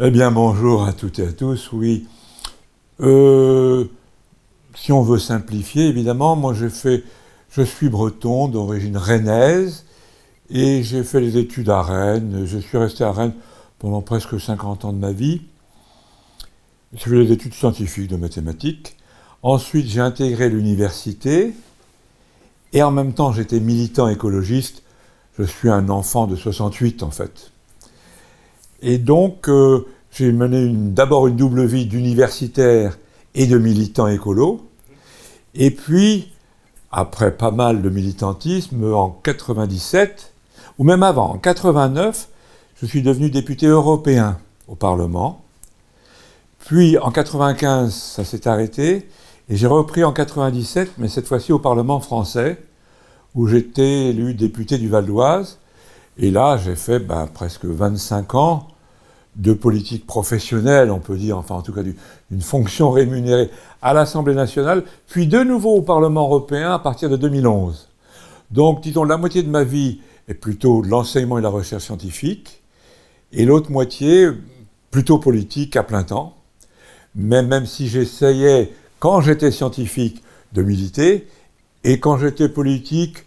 Eh bien bonjour à toutes et à tous, oui. Euh, si on veut simplifier, évidemment, moi j'ai fait, je suis breton d'origine rennaise et j'ai fait les études à Rennes. Je suis resté à Rennes pendant presque 50 ans de ma vie. J'ai fait des études scientifiques de mathématiques. Ensuite, j'ai intégré l'université et en même temps, j'étais militant écologiste. Je suis un enfant de 68 en fait. Et donc, euh, j'ai mené d'abord une double vie d'universitaire et de militant écolo. Et puis, après pas mal de militantisme, en 97, ou même avant, en 89, je suis devenu député européen au Parlement. Puis en 95, ça s'est arrêté, et j'ai repris en 97, mais cette fois-ci au Parlement français, où j'étais élu député du Val d'Oise. Et là, j'ai fait ben, presque 25 ans de politique professionnelle, on peut dire, enfin en tout cas du, une fonction rémunérée à l'Assemblée nationale, puis de nouveau au Parlement européen à partir de 2011. Donc, disons, la moitié de ma vie est plutôt l'enseignement et la recherche scientifique, et l'autre moitié plutôt politique à plein temps. Mais même si j'essayais, quand j'étais scientifique, de militer, et quand j'étais politique,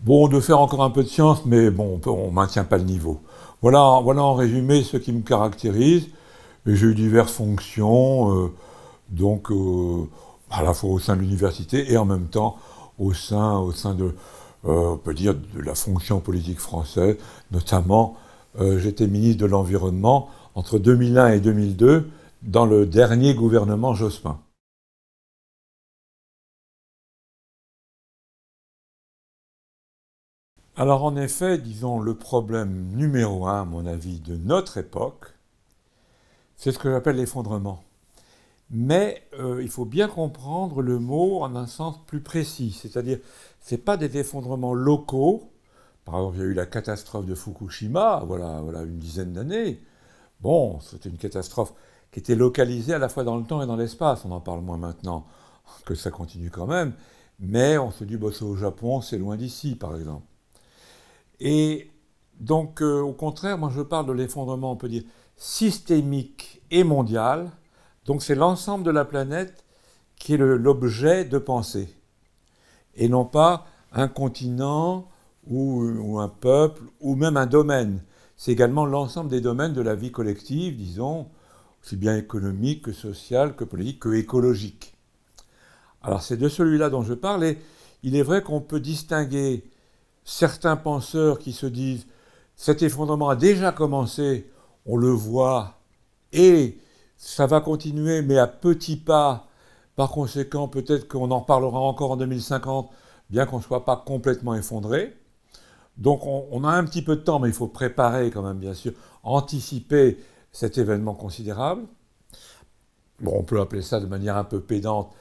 bon, de faire encore un peu de science, mais bon, on ne maintient pas le niveau. Voilà, voilà en résumé ce qui me caractérise j'ai eu diverses fonctions, euh, donc euh, à la fois au sein de l'université et en même temps au sein, euh, peut dire, de la fonction politique française, notamment j'étais ministre de l'Environnement entre 2001 et 2002 dans le dernier gouvernement Jospin. Alors en effet, disons, le problème numéro un, à mon avis, de notre époque, c'est ce que j'appelle l'effondrement. Mais euh, il faut bien comprendre le mot en un sens plus précis, c'est-à-dire ce pas des effondrements locaux. Par exemple, il y a eu la catastrophe de Fukushima, voilà, voilà une dizaine d'années. Bon, c'était une catastrophe qui était localisée à la fois dans le temps et dans l'espace. On en parle moins maintenant que ça continue quand même, mais on se dit, bah, c'est au Japon, c'est loin d'ici, par exemple. Et donc, euh, au contraire, moi je parle de l'effondrement, on peut dire, systémique et mondial. Donc c'est l'ensemble de la planète qui est l'objet de pensée, et non pas un continent ou, un peuple ou même un domaine. C'est également l'ensemble des domaines de la vie collective, disons, aussi bien économique que sociale, que politique, que écologique. Alors c'est de celui-là dont je parle, et il est vrai qu'on peut distinguer certains penseurs qui se disent cet effondrement a déjà commencé on le voit, et ça va continuer, mais à petits pas. Par conséquent, peut-être qu'on en parlera encore en 2050, bien qu'on ne soit pas complètement effondré. Donc on, a un petit peu de temps, mais il faut préparer quand même, bien sûr, anticiper cet événement considérable. on peut appeler ça de manière un peu pédante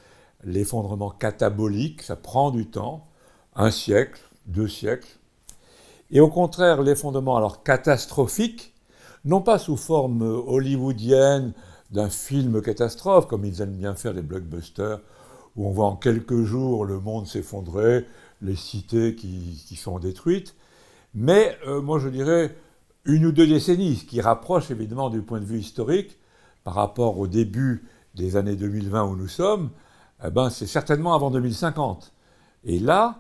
l'effondrement catabolique, ça prend du temps, un siècle, deux siècles. Et au contraire, l'effondrement alors catastrophique, non pas sous forme euh, hollywoodienne d'un film catastrophe, comme ils aiment bien faire les blockbusters, où on voit en quelques jours le monde s'effondrer, les cités qui, sont détruites, mais euh, moi je dirais une ou deux décennies, ce qui rapproche évidemment du point de vue historique par rapport au début des années 2020 où nous sommes, eh ben, c'est certainement avant 2050. Et là,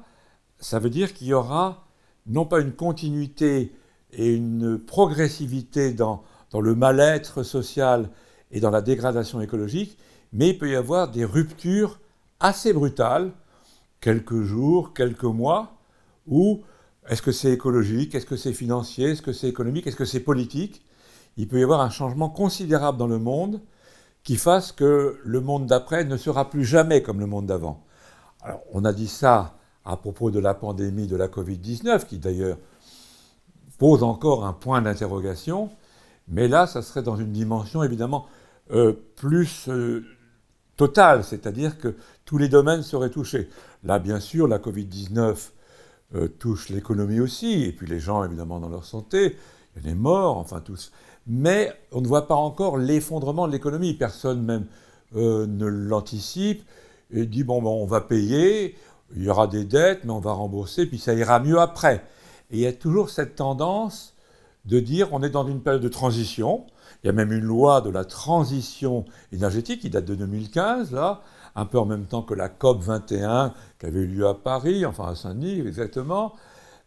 ça veut dire qu'il y aura non pas une continuité et une progressivité dans, dans le mal-être social et dans la dégradation écologique, mais il peut y avoir des ruptures assez brutales, quelques jours, quelques mois, où est-ce que c'est écologique, est-ce que c'est financier, est-ce que c'est économique, est-ce que c'est politique Il peut y avoir un changement considérable dans le monde qui fasse que le monde d'après ne sera plus jamais comme le monde d'avant. Alors on a dit ça à propos de la pandémie de la Covid-19, qui d'ailleurs pose encore un point d'interrogation, mais là, ça serait dans une dimension évidemment euh, plus euh, totale, c'est-à-dire que tous les domaines seraient touchés. Là, bien sûr, la Covid-19 euh, touche l'économie aussi, et puis les gens, évidemment, dans leur santé, il y a morts, enfin tous. Mais on ne voit pas encore l'effondrement de l'économie, personne même ne l'anticipe, et dit, bon, bon, on va payer, il y aura des dettes, mais on va rembourser, puis ça ira mieux après. Et il y a toujours cette tendance de dire on est dans une période de transition. Il y a même une loi de la transition énergétique qui date de 2015, là, un peu en même temps que la COP 21 qui avait eu lieu à Paris, enfin à Saint-Denis exactement.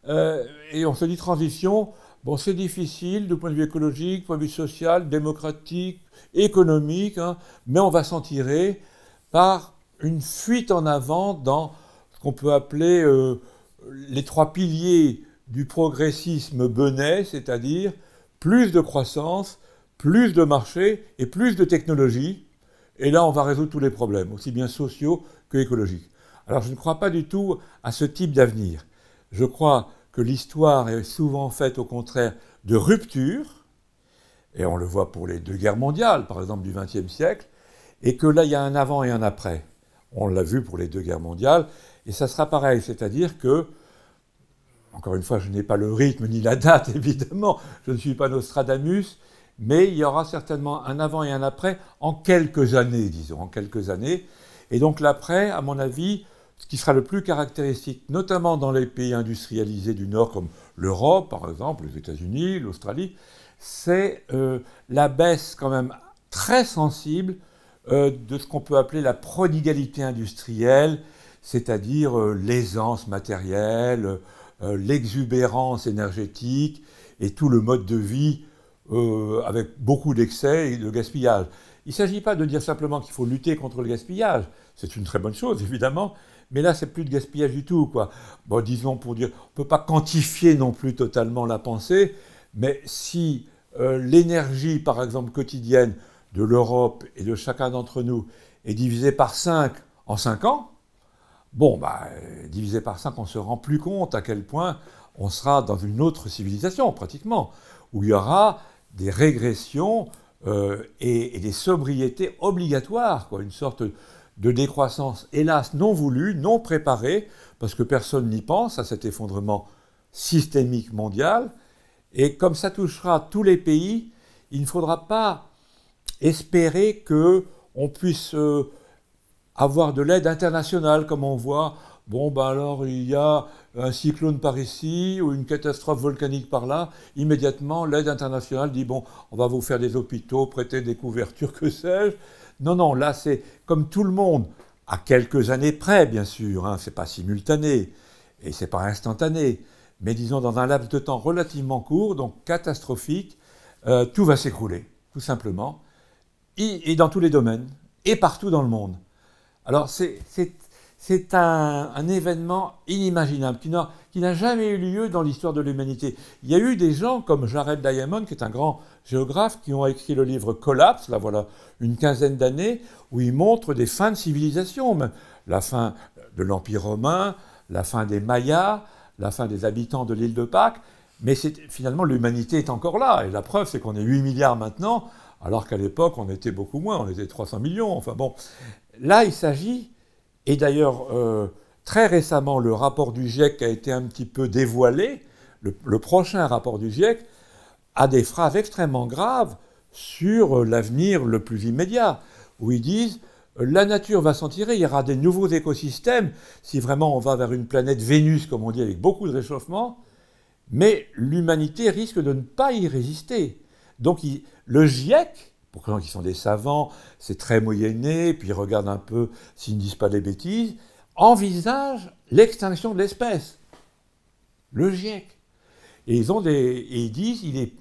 Euh, et on se dit transition, bon c'est difficile du point de vue écologique, du point de vue social, démocratique, économique, hein, mais on va s'en tirer par une fuite en avant dans ce qu'on peut appeler euh, les trois piliers du progressisme benêt, c'est-à-dire plus de croissance, plus de marché et plus de technologie. Et là, on va résoudre tous les problèmes, aussi bien sociaux que écologiques. Alors, je ne crois pas du tout à ce type d'avenir. Je crois que l'histoire est souvent faite, au contraire, de ruptures, et on le voit pour les deux guerres mondiales, par exemple, du XXe siècle, et que là, il y a un avant et un après. On l'a vu pour les deux guerres mondiales, et ça sera pareil, c'est-à-dire que encore une fois, je n'ai pas le rythme ni la date, évidemment, je ne suis pas Nostradamus, mais il y aura certainement un avant et un après en quelques années, disons, en quelques années. Et donc l'après, à mon avis, ce qui sera le plus caractéristique, notamment dans les pays industrialisés du Nord, comme l'Europe, par exemple, les États-Unis, l'Australie, c'est euh, la baisse quand même très sensible euh, de ce qu'on peut appeler la prodigalité industrielle, c'est-à-dire euh, l'aisance matérielle, euh, l'exubérance énergétique et tout le mode de vie euh, avec beaucoup d'excès et de gaspillage. Il ne s'agit pas de dire simplement qu'il faut lutter contre le gaspillage, c'est une très bonne chose évidemment, mais là c'est plus de gaspillage du tout. Quoi. Bon, disons pour dire, on ne peut pas quantifier non plus totalement la pensée, mais si euh, l'énergie par exemple quotidienne de l'Europe et de chacun d'entre nous est divisée par 5 en 5 ans, Bon, bah, euh, divisé par 5, on se rend plus compte à quel point on sera dans une autre civilisation, pratiquement, où il y aura des régressions euh, et, des sobriétés obligatoires, quoi, une sorte de décroissance, hélas, non voulue, non préparée, parce que personne n'y pense à cet effondrement systémique mondial. Et comme ça touchera tous les pays, il ne faudra pas espérer qu'on puisse euh, avoir de l'aide internationale, comme on voit. Bon, ben alors il y a un cyclone par ici ou une catastrophe volcanique par là. Immédiatement, l'aide internationale dit bon, on va vous faire des hôpitaux, prêter des couvertures, que sais-je. Non, non, là c'est comme tout le monde, à quelques années près, bien sûr. Hein, c'est pas simultané et c'est pas instantané, mais disons dans un laps de temps relativement court, donc catastrophique, euh, tout va s'écrouler, tout simplement, et dans tous les domaines et partout dans le monde. Alors c'est un, événement inimaginable qui n'a jamais eu lieu dans l'histoire de l'humanité. Il y a eu des gens comme Jared Diamond, qui est un grand géographe, qui ont écrit le livre Collapse, là voilà une quinzaine d'années, où il montre des fins de civilisation, la fin de l'Empire romain, la fin des Mayas, la fin des habitants de l'île de Pâques. Mais finalement, l'humanité est encore là. Et la preuve, c'est qu'on est 8 milliards maintenant, alors qu'à l'époque, on était beaucoup moins, on était 300 millions. Enfin bon. Là, il s'agit, et d'ailleurs euh, très récemment, le rapport du GIEC a été un petit peu dévoilé, le, prochain rapport du GIEC, a des phrases extrêmement graves sur euh, l'avenir le plus immédiat, où ils disent euh, la nature va s'en tirer, il y aura des nouveaux écosystèmes, si vraiment on va vers une planète Vénus, comme on dit, avec beaucoup de réchauffement, mais l'humanité risque de ne pas y résister. Donc le GIEC pour gens qui sont des savants, c'est très moyenné, puis ils regardent un peu s'ils ne disent pas des bêtises, envisagent l'extinction de l'espèce, le GIEC. Et ils, ont des, disent, il est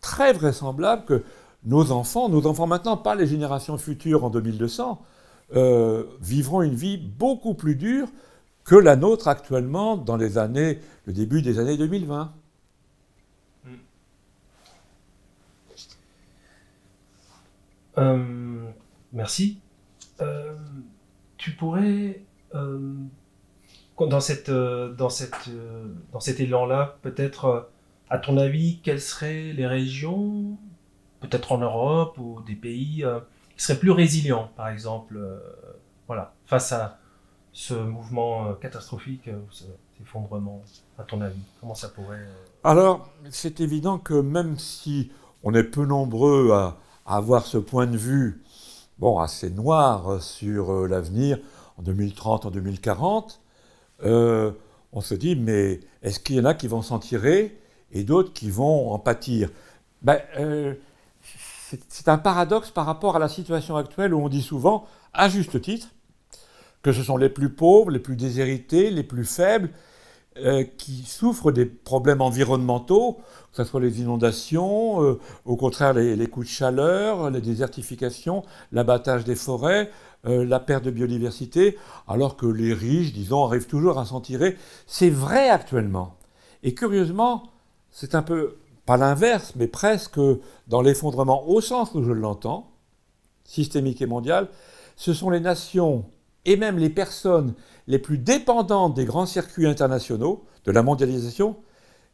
très vraisemblable que nos enfants, nos enfants maintenant, pas les générations futures en 2200, euh, vivront une vie beaucoup plus dure que la nôtre actuellement dans les années, le début des années 2020. Euh, merci. Euh, tu pourrais, euh, dans, cette, dans, cette, dans cet élan-là, peut-être, à ton avis, quelles seraient les régions, peut-être en Europe ou des pays, qui seraient plus résilients, par exemple, voilà, face à ce mouvement catastrophique, cet effondrement, à ton avis Comment ça pourrait... Alors, c'est évident que même si on est peu nombreux à, avoir ce point de vue, bon, assez noir euh, sur euh, l'avenir, en 2030, en 2040, euh, on se dit, mais est-ce qu'il y en a qui vont s'en tirer et d'autres qui vont en pâtir ben, C'est un paradoxe par rapport à la situation actuelle où on dit souvent, à juste titre, que ce sont les plus pauvres, les plus déshérités, les plus faibles euh, qui souffrent des problèmes environnementaux, que ce soit les inondations, euh, au contraire les, coups de chaleur, les désertifications, l'abattage des forêts, euh, la perte de biodiversité, alors que les riches, disons, arrivent toujours à s'en tirer. C'est vrai actuellement. Et curieusement, c'est un peu, pas l'inverse, mais presque dans l'effondrement au sens où je l'entends, systémique et mondial, ce sont les nations et même les personnes les plus dépendantes des grands circuits internationaux, de la mondialisation,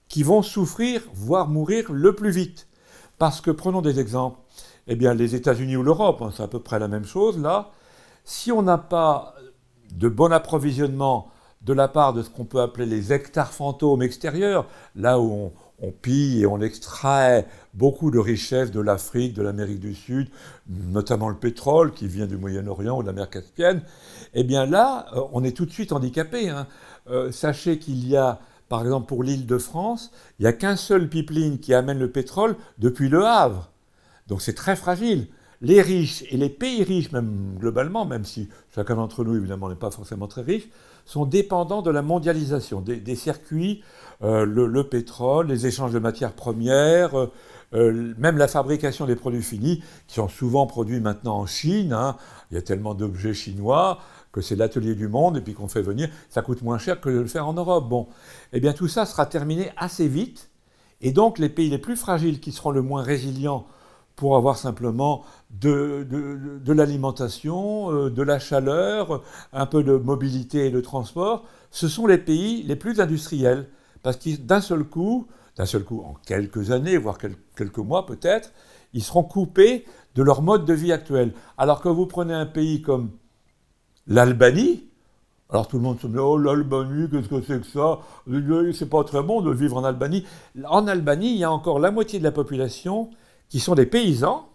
qui vont souffrir, voire mourir le plus vite. Parce que, prenons des exemples, eh bien, les États-Unis ou l'Europe, hein, c'est à peu près la même chose là, si on n'a pas de bon approvisionnement de la part de ce qu'on peut appeler les hectares fantômes extérieurs, là où on, on pille et on extrait beaucoup de richesses de l'Afrique, de l'Amérique du Sud, notamment le pétrole qui vient du Moyen-Orient ou de la mer Caspienne, eh bien là, euh, on est tout de suite handicapé. Hein. Euh, sachez qu'il y a, par exemple, pour l'île de France, il n'y a qu'un seul pipeline qui amène le pétrole depuis le Havre. Donc c'est très fragile. Les riches et les pays riches, même globalement, même si chacun d'entre nous, évidemment, n'est pas forcément très riche, sont dépendants de la mondialisation, des, circuits, euh, le, pétrole, les échanges de matières premières. même la fabrication des produits finis, qui sont souvent produits maintenant en Chine, hein. il y a tellement d'objets chinois, que c'est l'atelier du monde et puis qu'on fait venir, ça coûte moins cher que de le faire en Europe. Bon, eh bien tout ça sera terminé assez vite et donc les pays les plus fragiles qui seront le moins résilients pour avoir simplement de, l'alimentation, euh, de la chaleur, un peu de mobilité et de transport, ce sont les pays les plus industriels parce qu'ils, d'un seul coup, d'un seul coup, en quelques années, voire quelques mois peut-être, ils seront coupés de leur mode de vie actuel. Alors que vous prenez un pays comme l'Albanie. Alors tout le monde se dit Oh, l'Albanie, qu'est-ce que c'est que ça C'est pas très bon de vivre en Albanie. En Albanie, il y a encore la moitié de la population qui sont des paysans,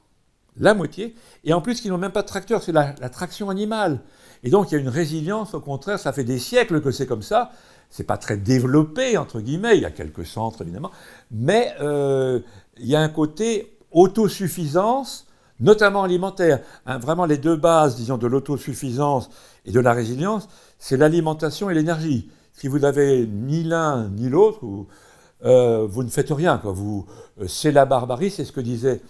la moitié, et en plus qui n'ont même pas de tracteur, c'est la, traction animale. Et donc il y a une résilience, au contraire, ça fait des siècles que c'est comme ça. C'est pas très développé, entre guillemets, il y a quelques centres évidemment, mais euh, il y a un côté autosuffisance notamment alimentaire. Hein, vraiment les deux bases, disons, de l'autosuffisance et de la résilience, c'est l'alimentation et l'énergie. Si vous n'avez ni l'un ni l'autre, vous, euh, ne faites rien. Vous, euh, c'est la barbarie, c'est ce que disait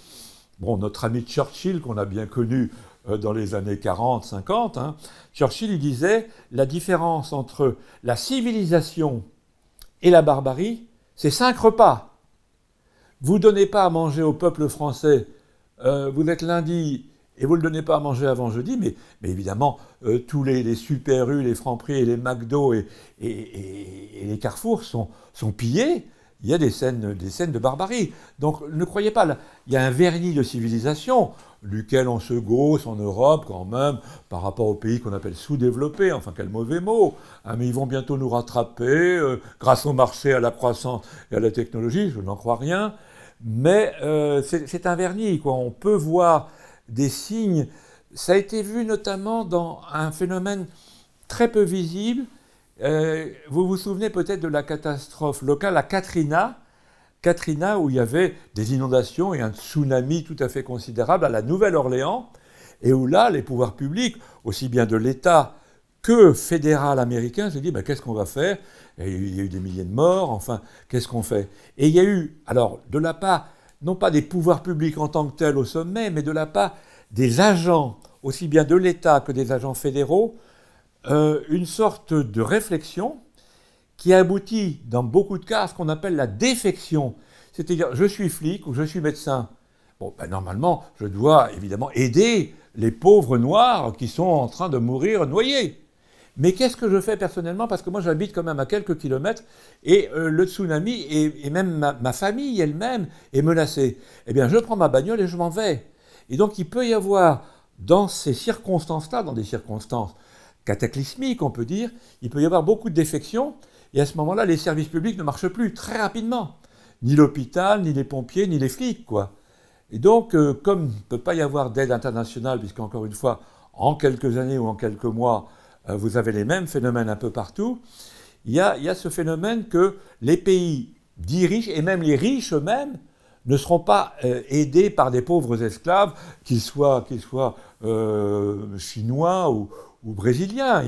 bon, notre ami Churchill, qu'on a bien connu euh, dans les années 40-50. Hein. Churchill, il disait, la différence entre la civilisation et la barbarie, c'est cinq repas. Vous ne donnez pas à manger au peuple français euh, vous êtes lundi et vous ne le donnez pas à manger avant jeudi, mais, évidemment, euh, tous les, les Super U, les Franprix et les McDo et, les Carrefour sont, pillés. Il y a des scènes, de barbarie. Donc ne croyez pas, il y a un vernis de civilisation duquel on se gausse en Europe quand même, par rapport aux pays qu'on appelle sous-développés, enfin quel mauvais mot, hein, mais ils vont bientôt nous rattraper euh, grâce au marché, à la croissance et à la technologie, je n'en crois rien mais euh, c'est un vernis. Quoi. On peut voir des signes. Ça a été vu notamment dans un phénomène très peu visible. Euh, vous vous souvenez peut-être de la catastrophe locale à Katrina, Katrina où il y avait des inondations et un tsunami tout à fait considérable à la Nouvelle-Orléans, et où là, les pouvoirs publics, aussi bien de l'État que fédéral américain se dit bah, qu'est-ce qu'on va faire Il y a eu des milliers de morts, enfin, qu'est-ce qu'on fait Et il y a eu, alors, de la part, non pas des pouvoirs publics en tant que tels au sommet, mais de la part des agents, aussi bien de l'État que des agents fédéraux, euh, une sorte de réflexion qui aboutit, dans beaucoup de cas, à ce qu'on appelle la défection. C'est-à-dire, je suis flic ou je suis médecin. Bon, ben, normalement, je dois évidemment aider les pauvres noirs qui sont en train de mourir noyés. Mais qu'est-ce que je fais personnellement Parce que moi, j'habite quand même à quelques kilomètres et euh, le tsunami et, même ma, famille elle-même est menacée. Eh bien, je prends ma bagnole et je m'en vais. Et donc, il peut y avoir, dans ces circonstances-là, dans des circonstances cataclysmiques, on peut dire, il peut y avoir beaucoup de défections. Et à ce moment-là, les services publics ne marchent plus très rapidement. Ni l'hôpital, ni les pompiers, ni les flics, quoi. Et donc, euh, comme il ne peut pas y avoir d'aide internationale, puisqu'encore une fois, en quelques années ou en quelques mois, euh, vous avez les mêmes phénomènes un peu partout. Il y, a, ce phénomène que les pays dits riches, et même les riches eux-mêmes, ne seront pas euh, aidés par des pauvres esclaves, qu'ils soient, soient euh, chinois ou, brésiliens.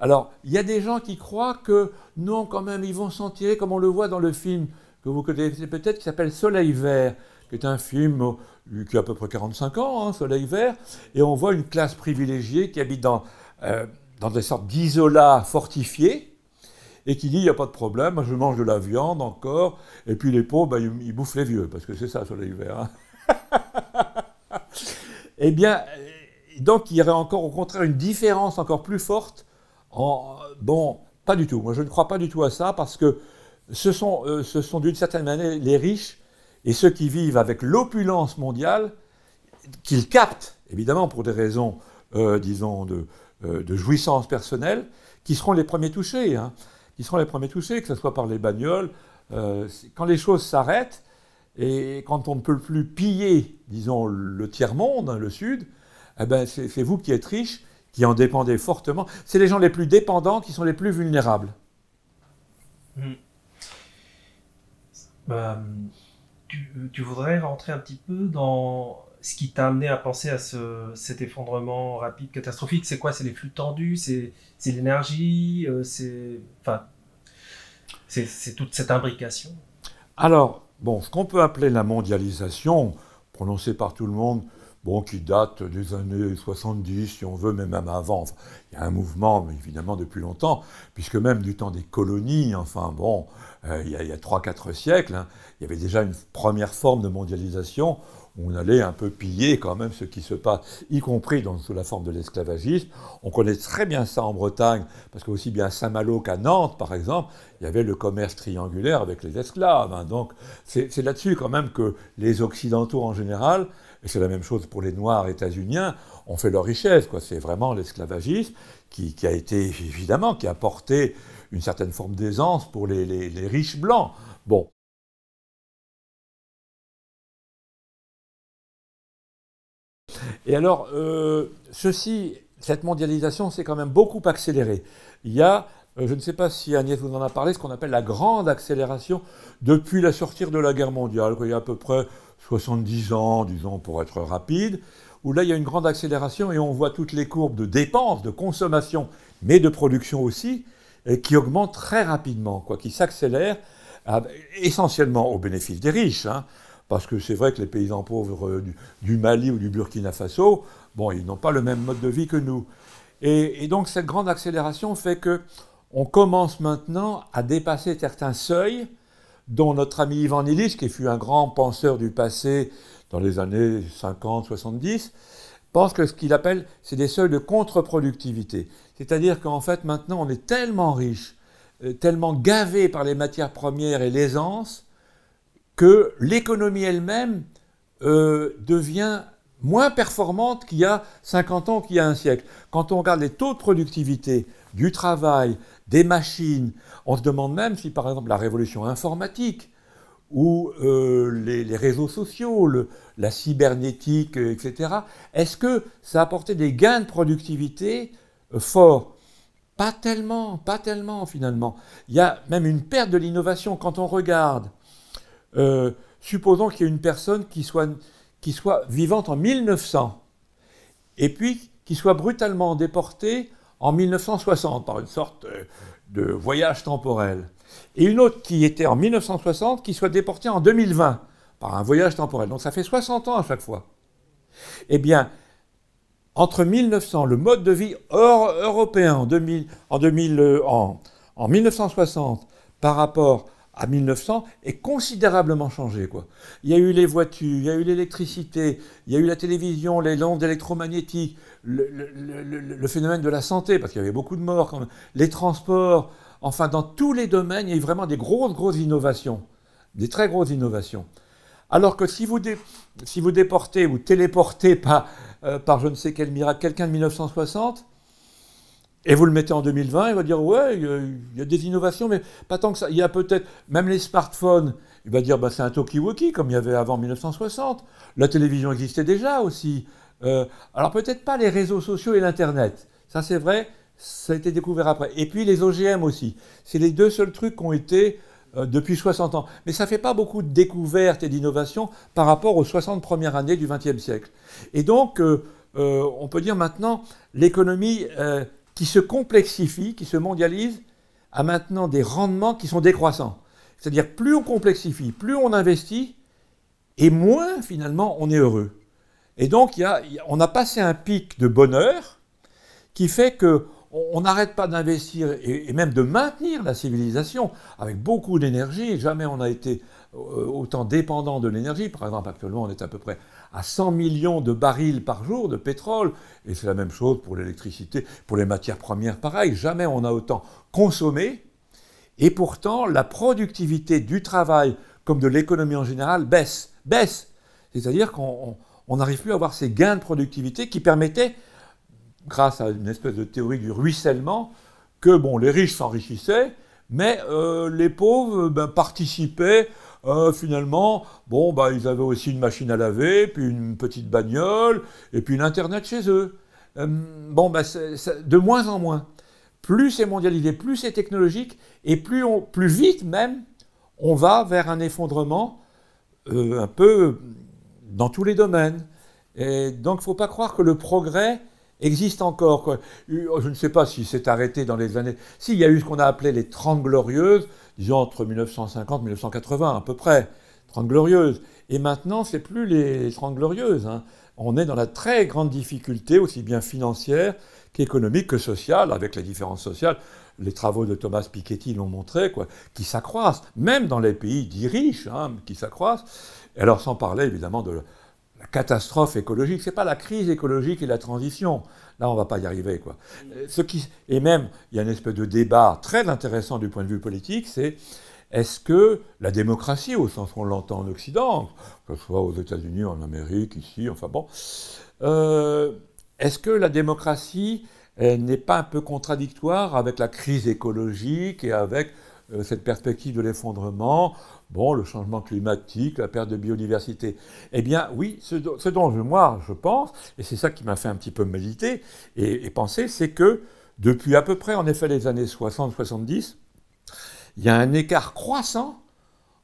Alors, il y a des gens qui croient que non, quand même, ils vont s'en tirer, comme on le voit dans le film que vous connaissez peut-être, qui s'appelle Soleil vert, qui est un film qui a à peu près 45 ans, hein, Soleil vert, et on voit une classe privilégiée qui habite dans euh, dans des sortes d'isolats fortifiés, et qui dit il n'y a pas de problème, je mange de la viande encore, et puis les pauvres, ben, ils, bouffent les vieux, parce que c'est ça sur l'hiver. vert. Hein. eh bien, euh, donc il y aurait encore au contraire une différence encore plus forte. En, bon, pas du tout. Moi, je ne crois pas du tout à ça, parce que ce sont, euh, ce sont d'une certaine manière les riches et ceux qui vivent avec l'opulence mondiale, qu'ils captent, évidemment pour des raisons, disons, de, euh, de jouissance personnelle qui seront les premiers touchés, hein. qui seront les premiers touchés, que ce soit par les bagnoles. Euh, quand les choses s'arrêtent et quand on ne peut plus piller, disons, le tiers-monde, hein, le Sud, eh ben c'est vous qui êtes riche, qui en dépendez fortement. C'est les gens les plus dépendants qui sont les plus vulnérables. Hmm. Bah, tu, voudrais rentrer un petit peu dans ce qui t'a amené à penser à ce, cet effondrement rapide, catastrophique, c'est quoi C'est les flux tendus C'est l'énergie euh, C'est enfin, toute cette imbrication Alors, bon, ce qu'on peut appeler la mondialisation, prononcée par tout le monde, bon, qui date des années 70, si on veut, mais même avant. il y a un mouvement, mais évidemment, depuis longtemps, puisque même du temps des colonies, enfin bon, euh, il y a, a 3-4 siècles, hein, il y avait déjà une première forme de mondialisation on allait un peu piller quand même ce qui se passe, y compris dans, sous la forme de l'esclavagisme. On connaît très bien ça en Bretagne, parce qu'aussi bien à Saint-Malo qu'à Nantes, par exemple, il y avait le commerce triangulaire avec les esclaves. Hein. Donc c'est là-dessus quand même que les Occidentaux en général, et c'est la même chose pour les Noirs états-uniens, ont fait leur richesse. C'est vraiment l'esclavagisme qui, a été, évidemment, qui a porté une certaine forme d'aisance pour les, les riches blancs. Bon, Et alors, euh, ceci, cette mondialisation s'est quand même beaucoup accélérée. Il y a, euh, je ne sais pas si Agnès vous en a parlé, ce qu'on appelle la grande accélération depuis la sortie de la guerre mondiale, il y a à peu près 70 ans, disons, pour être rapide, où là, il y a une grande accélération et on voit toutes les courbes de dépenses, de consommation, mais de production aussi, qui augmentent très rapidement, quoi, qui s'accélèrent ah, essentiellement au bénéfice des riches, hein. Parce que c'est vrai que les paysans pauvres euh, du, Mali ou du Burkina Faso, bon, ils n'ont pas le même mode de vie que nous. Et, donc cette grande accélération fait que on commence maintenant à dépasser certains seuils dont notre ami Ivan Illich, qui fut un grand penseur du passé dans les années 50-70, pense que ce qu'il appelle, c'est des seuils de contre-productivité. C'est-à-dire qu'en fait, maintenant, on est tellement riche, euh, tellement gavé par les matières premières et l'aisance, que l'économie elle-même euh, devient moins performante qu'il y a 50 ans, qu'il y a un siècle. Quand on regarde les taux de productivité du travail, des machines, on se demande même si par exemple la révolution informatique ou euh, les, réseaux sociaux, la cybernétique, euh, etc., est-ce que ça a apporté des gains de productivité forts Pas tellement, pas tellement finalement. Il y a même une perte de l'innovation quand on regarde euh, supposons qu'il y ait une personne qui soit, vivante en 1900 et puis qui soit brutalement déportée en 1960 par une sorte euh, de voyage temporel. Et une autre qui était en 1960 qui soit déportée en 2020 par un voyage temporel. Donc ça fait 60 ans à chaque fois. Eh bien, entre 1900, le mode de vie hors européen en, euh, en, en 1960 par rapport à 1900 est considérablement changé. Quoi. Il y a eu les voitures, il y a eu l'électricité, il y a eu la télévision, les ondes électromagnétiques, le, phénomène de la santé, parce qu'il y avait beaucoup de morts, quand les transports. Enfin, dans tous les domaines, il y a eu vraiment des grosses, grosses innovations, des très grosses innovations. Alors que si vous, si vous déportez ou téléportez par, euh, par je ne sais quel miracle quelqu'un de 1960, et vous le mettez en 2020, il va dire ouais, il y, a des innovations, mais pas tant que ça. Il y a peut-être même les smartphones. Il va dire bah, c'est un talkie-walkie comme il y avait avant 1960. La télévision existait déjà aussi. Euh, alors peut-être pas les réseaux sociaux et l'internet. Ça c'est vrai, ça a été découvert après. Et puis les OGM aussi. C'est les deux seuls trucs qui ont été euh, depuis 60 ans. Mais ça ne fait pas beaucoup de découvertes et d'innovations par rapport aux 60 premières années du XXe siècle. Et donc euh, on peut dire maintenant l'économie qui se complexifie, qui se mondialise, a maintenant des rendements qui sont décroissants. C'est-à-dire plus on complexifie, plus on investit, et moins finalement on est heureux. Et donc on a passé un pic de bonheur qui fait que on n'arrête pas d'investir et, même de maintenir la civilisation avec beaucoup d'énergie. Jamais on a été euh, autant dépendant de l'énergie. Par exemple, actuellement, on est à peu près à 100 millions de barils par jour de pétrole. Et c'est la même chose pour l'électricité, pour les matières premières, pareil. Jamais on a autant consommé. Et pourtant, la productivité du travail, comme de l'économie en général, baisse. Baisse. C'est-à-dire qu'on n'arrive plus à avoir ces gains de productivité qui permettaient, grâce à une espèce de théorie du ruissellement, que bon, les riches s'enrichissaient, mais euh, les pauvres ben, participaient euh, finalement, bon, bah, ils avaient aussi une machine à laver, puis une petite bagnole, et puis l'Internet chez eux. Euh, bon, bah, de moins en moins. Plus c'est mondialisé, plus c'est technologique, et plus, plus vite même, on va vers un effondrement euh, un peu dans tous les domaines. Et donc, il ne faut pas croire que le progrès existe encore. Euh, je ne sais pas si s'est arrêté dans les années. S'il y a eu ce qu'on a appelé les Trente Glorieuses, disons entre 1950 et 1980 à peu près. Trente Glorieuses. Et maintenant, ce c'est plus les Trente Glorieuses. Hein. On est dans la très grande difficulté, aussi bien financière qu'économique que sociale, avec les différences sociales. Les travaux de Thomas Piketty l'ont montré, qui s'accroissent, même dans les pays dits riches, hein, qui s'accroissent. Alors, sans parler évidemment de la catastrophe écologique. Ce n'est pas la crise écologique et la transition. Là, on ne va pas y arriver. Quoi. Euh, et même, il y a une espèce de débat très intéressant du point de vue politique, c'est est-ce que la démocratie, au sens qu'on l'entend en Occident, que ce soit aux États-Unis, en Amérique, ici, enfin bon, euh, est-ce que la démocratie n'est pas un peu contradictoire avec la crise écologique et avec euh, cette perspective de l'effondrement Bon, le changement climatique, la perte de biodiversité. Eh bien, oui, ce, dont je, moi je pense, et c'est ça qui m'a fait un petit peu méditer et, penser, c'est que depuis à peu près, en effet, les années 60-70, il y a un écart croissant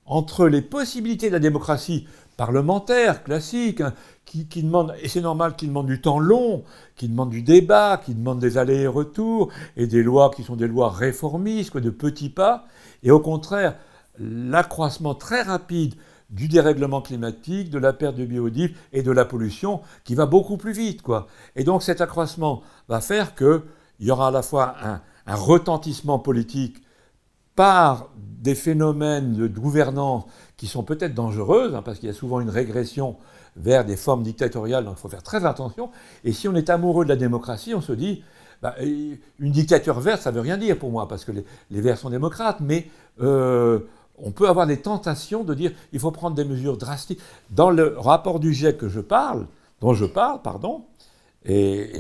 entre les possibilités de la démocratie parlementaire classique, hein, qui, demande, et c'est normal, qui demande du temps long, qui demande du débat, qui demande des allers et retours, et des lois qui sont des lois réformistes, de petits pas, et au contraire, l'accroissement très rapide du dérèglement climatique, de la perte de biodiversité et de la pollution qui va beaucoup plus vite. Quoi. Et donc cet accroissement va faire qu'il y aura à la fois un, retentissement politique par des phénomènes de gouvernance qui sont peut-être dangereuses, hein, parce qu'il y a souvent une régression vers des formes dictatoriales, donc il faut faire très attention. Et si on est amoureux de la démocratie, on se dit, bah, une dictature verte, ça ne veut rien dire pour moi, parce que les, verts sont démocrates, mais... Euh, on peut avoir des tentations de dire il faut prendre des mesures drastiques. Dans le rapport du GIEC que je parle, dont je parle, pardon, et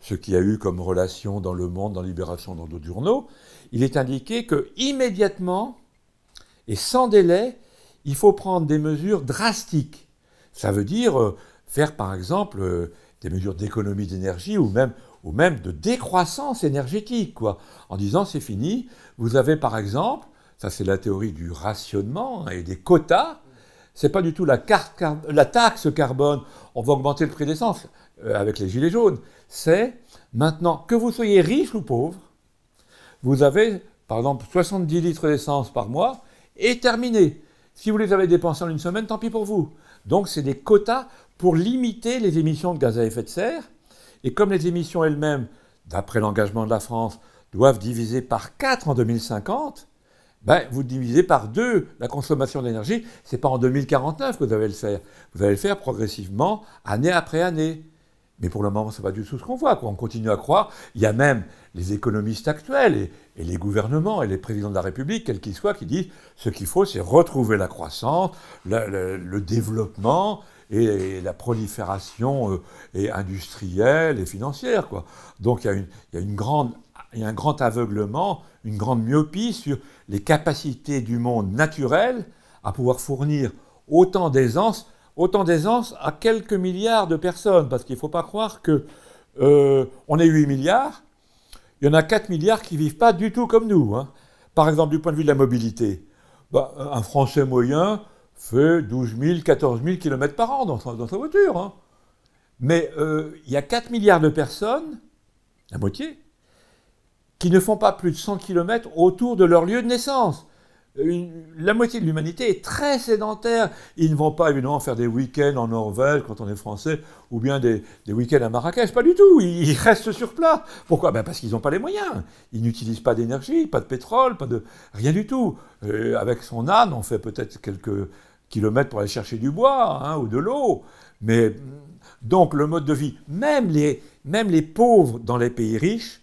ce qu'il y a eu comme relation dans Le Monde, dans Libération, dans d'autres journaux, il est indiqué que immédiatement et sans délai, il faut prendre des mesures drastiques. Ça veut dire euh, faire par exemple euh, des mesures d'économie d'énergie ou même, ou même de décroissance énergétique, quoi, en disant c'est fini, vous avez par exemple ça, c'est la théorie du rationnement et des quotas. C'est pas du tout la, taxe carbone. On va augmenter le prix d'essence euh, avec les gilets jaunes. C'est maintenant que vous soyez riche ou pauvre, vous avez par exemple 70 litres d'essence par mois et terminé. Si vous les avez dépensés en une semaine, tant pis pour vous. Donc c'est des quotas pour limiter les émissions de gaz à effet de serre. Et comme les émissions elles-mêmes, d'après l'engagement de la France, doivent diviser par 4 en 2050, ben, vous divisez par deux la consommation d'énergie. Ce n'est pas en 2049 que vous allez le faire. Vous allez le faire progressivement, année après année. Mais pour le moment, ce n'est pas du tout ce qu'on voit. Quoi. On continue à croire. Il y a même les économistes actuels et, les gouvernements et les présidents de la République, quels qu'ils soient, qui disent ce qu'il faut, c'est retrouver la croissance, le, développement et, la prolifération euh, et industrielle et financière. Quoi. Donc il y, a une, il y a une grande il y a un grand aveuglement, une grande myopie sur les capacités du monde naturel à pouvoir fournir autant d'aisance, autant à quelques milliards de personnes, parce qu'il ne faut pas croire qu'on euh, est 8 milliards, il y en a 4 milliards qui ne vivent pas du tout comme nous. Hein. Par exemple, du point de vue de la mobilité, bah, un Français moyen fait 12 000, 14 000 km par an dans sa, voiture. Hein. Mais euh, il y a 4 milliards de personnes, la moitié, qui ne font pas plus de 100 km autour de leur lieu de naissance. la moitié de l'humanité est très sédentaire. Ils ne vont pas évidemment faire des week-ends en Norvège quand on est français ou bien des, week-ends à Marrakech, pas du tout. Ils, restent sur place. Pourquoi ben, Parce qu'ils n'ont pas les moyens. Ils n'utilisent pas d'énergie, pas de pétrole, pas de rien du tout. Euh, avec son âne, on fait peut-être quelques kilomètres pour aller chercher du bois hein, ou de l'eau. Mais donc le mode de vie, même les, même les pauvres dans les pays riches,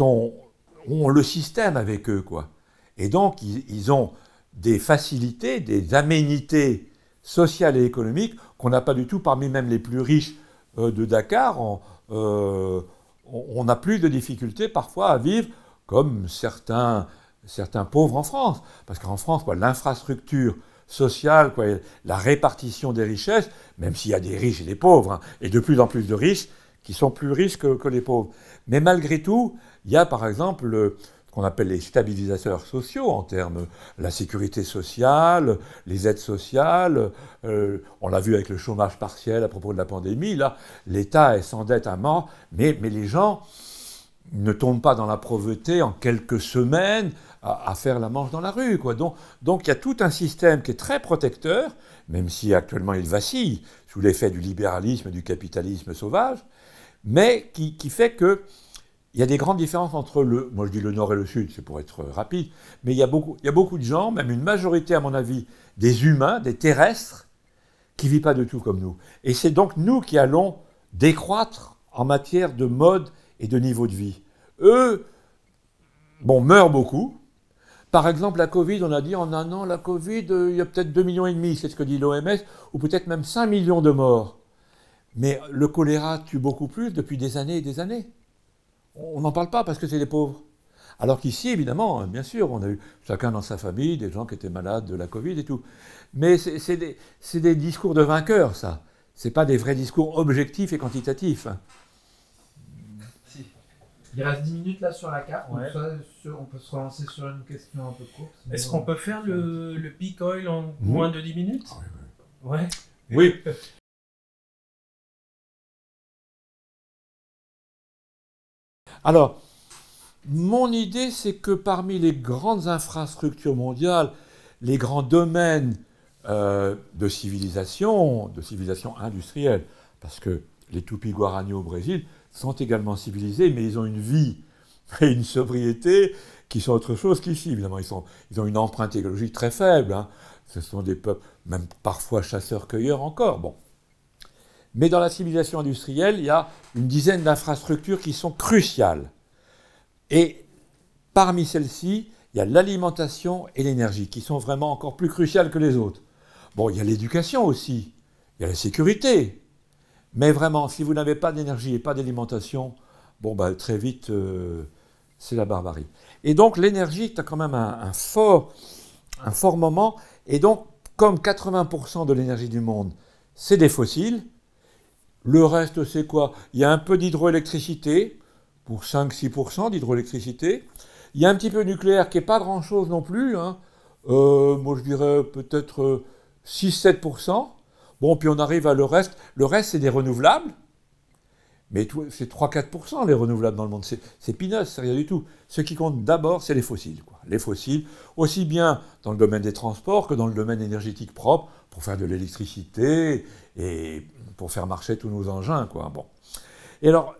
ont le système avec eux, quoi. Et donc, ils, ont des facilités, des aménités sociales et économiques qu'on n'a pas du tout parmi même les plus riches euh, de Dakar. Euh, on a plus de difficultés parfois à vivre comme certains, pauvres en France. Parce qu'en France, l'infrastructure sociale, la répartition des richesses, même s'il y a des riches et des pauvres, hein, et de plus en plus de riches qui sont plus riches que les pauvres, mais malgré tout, il y a par exemple ce qu'on appelle les stabilisateurs sociaux en termes de la sécurité sociale, les aides sociales. Euh, on l'a vu avec le chômage partiel à propos de la pandémie. Là, l'État est dette à mort, mais, mais les gens ne tombent pas dans la pauvreté en quelques semaines à, faire la manche dans la rue. Donc, donc il y a tout un système qui est très protecteur, même si actuellement il vacille sous l'effet du libéralisme et du capitalisme sauvage, mais qui, fait que il y a des grandes différences entre le, moi je dis le nord et le sud, c'est pour être rapide, mais il y, a beaucoup, il y a beaucoup de gens, même une majorité à mon avis, des humains, des terrestres, qui ne vivent pas du tout comme nous. Et c'est donc nous qui allons décroître en matière de mode et de niveau de vie. Eux, bon, meurent beaucoup. Par exemple, la Covid, on a dit en un an, la Covid, euh, il y a peut-être 2,5 millions, et demi, c'est ce que dit l'OMS, ou peut-être même 5 millions de morts. Mais le choléra tue beaucoup plus depuis des années et des années. On n'en parle pas parce que c'est des pauvres. Alors qu'ici, évidemment, hein, bien sûr, on a eu chacun dans sa famille des gens qui étaient malades de la Covid et tout. Mais c'est des, discours de vainqueurs, ça. Ce pas des vrais discours objectifs et quantitatifs. Il reste 10 minutes là sur la carte, on peut se relancer sur une question un peu courte. Est-ce qu'on peut faire le, le oil en moins mmh. de 10 minutes ah Oui. oui. Alors, mon idée, c'est que parmi les grandes infrastructures mondiales, les grands domaines euh, de civilisation, de civilisation industrielle, parce que les tupi Guarani au Brésil sont également civilisés, mais ils ont une vie et une sobriété qui sont autre chose qu'ici, évidemment. Ils, ils, ont une empreinte écologique très faible. Hein. Ce sont des peuples, même parfois chasseurs-cueilleurs encore. Bon. Mais dans la civilisation industrielle, il y a une dizaine d'infrastructures qui sont cruciales. Et parmi celles-ci, il y a l'alimentation et l'énergie, qui sont vraiment encore plus cruciales que les autres. Bon, il y a l'éducation aussi, il y a la sécurité. Mais vraiment, si vous n'avez pas d'énergie et pas d'alimentation, bon, bah, très vite, euh, c'est la barbarie. Et donc, l'énergie, tu as quand même un, fort, un fort moment. Et donc, comme 80% de l'énergie du monde, c'est des fossiles, le reste, c'est quoi Il y a un peu d'hydroélectricité, pour 5-6% d'hydroélectricité. Il y a un petit peu de nucléaire qui n'est pas grand-chose non plus. Hein. Euh, moi, je dirais peut-être 6-7%. Euh, bon, puis on arrive à le reste. Le reste, c'est des renouvelables. Mais c'est 3-4% les renouvelables dans le monde. C'est pinasse, c'est rien du tout. Ce qui compte d'abord, c'est les fossiles. Quoi. Les fossiles, aussi bien dans le domaine des transports que dans le domaine énergétique propre, pour faire de l'électricité et pour faire marcher tous nos engins. Quoi. Bon. Et alors,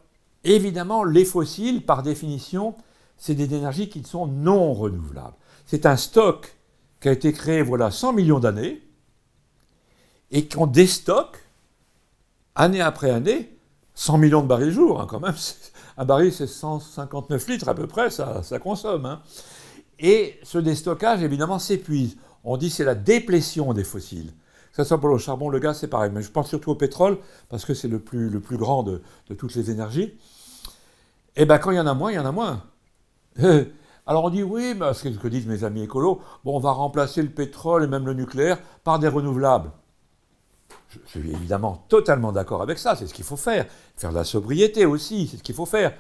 évidemment, les fossiles, par définition, c'est des énergies qui sont non renouvelables. C'est un stock qui a été créé, voilà, 100 millions d'années, et qu'on déstocke année après année, 100 millions de barils jour, hein, quand même. Un baril, c'est 159 litres à peu près, ça, consomme. Hein. Et ce déstockage, évidemment, s'épuise. On dit c'est la déplétion des fossiles. Que ce pour le charbon, le gaz, c'est pareil. Mais je pense surtout au pétrole, parce que c'est le plus, grand de, toutes les énergies. Et eh bien, quand il y en a moins, il y en a moins. Alors on dit oui, mais ce que disent mes amis écolos, bon, on va remplacer le pétrole et même le nucléaire par des renouvelables. Je suis évidemment totalement d'accord avec ça, c'est ce qu'il faut faire. Faire de la sobriété aussi, c'est ce qu'il faut faire.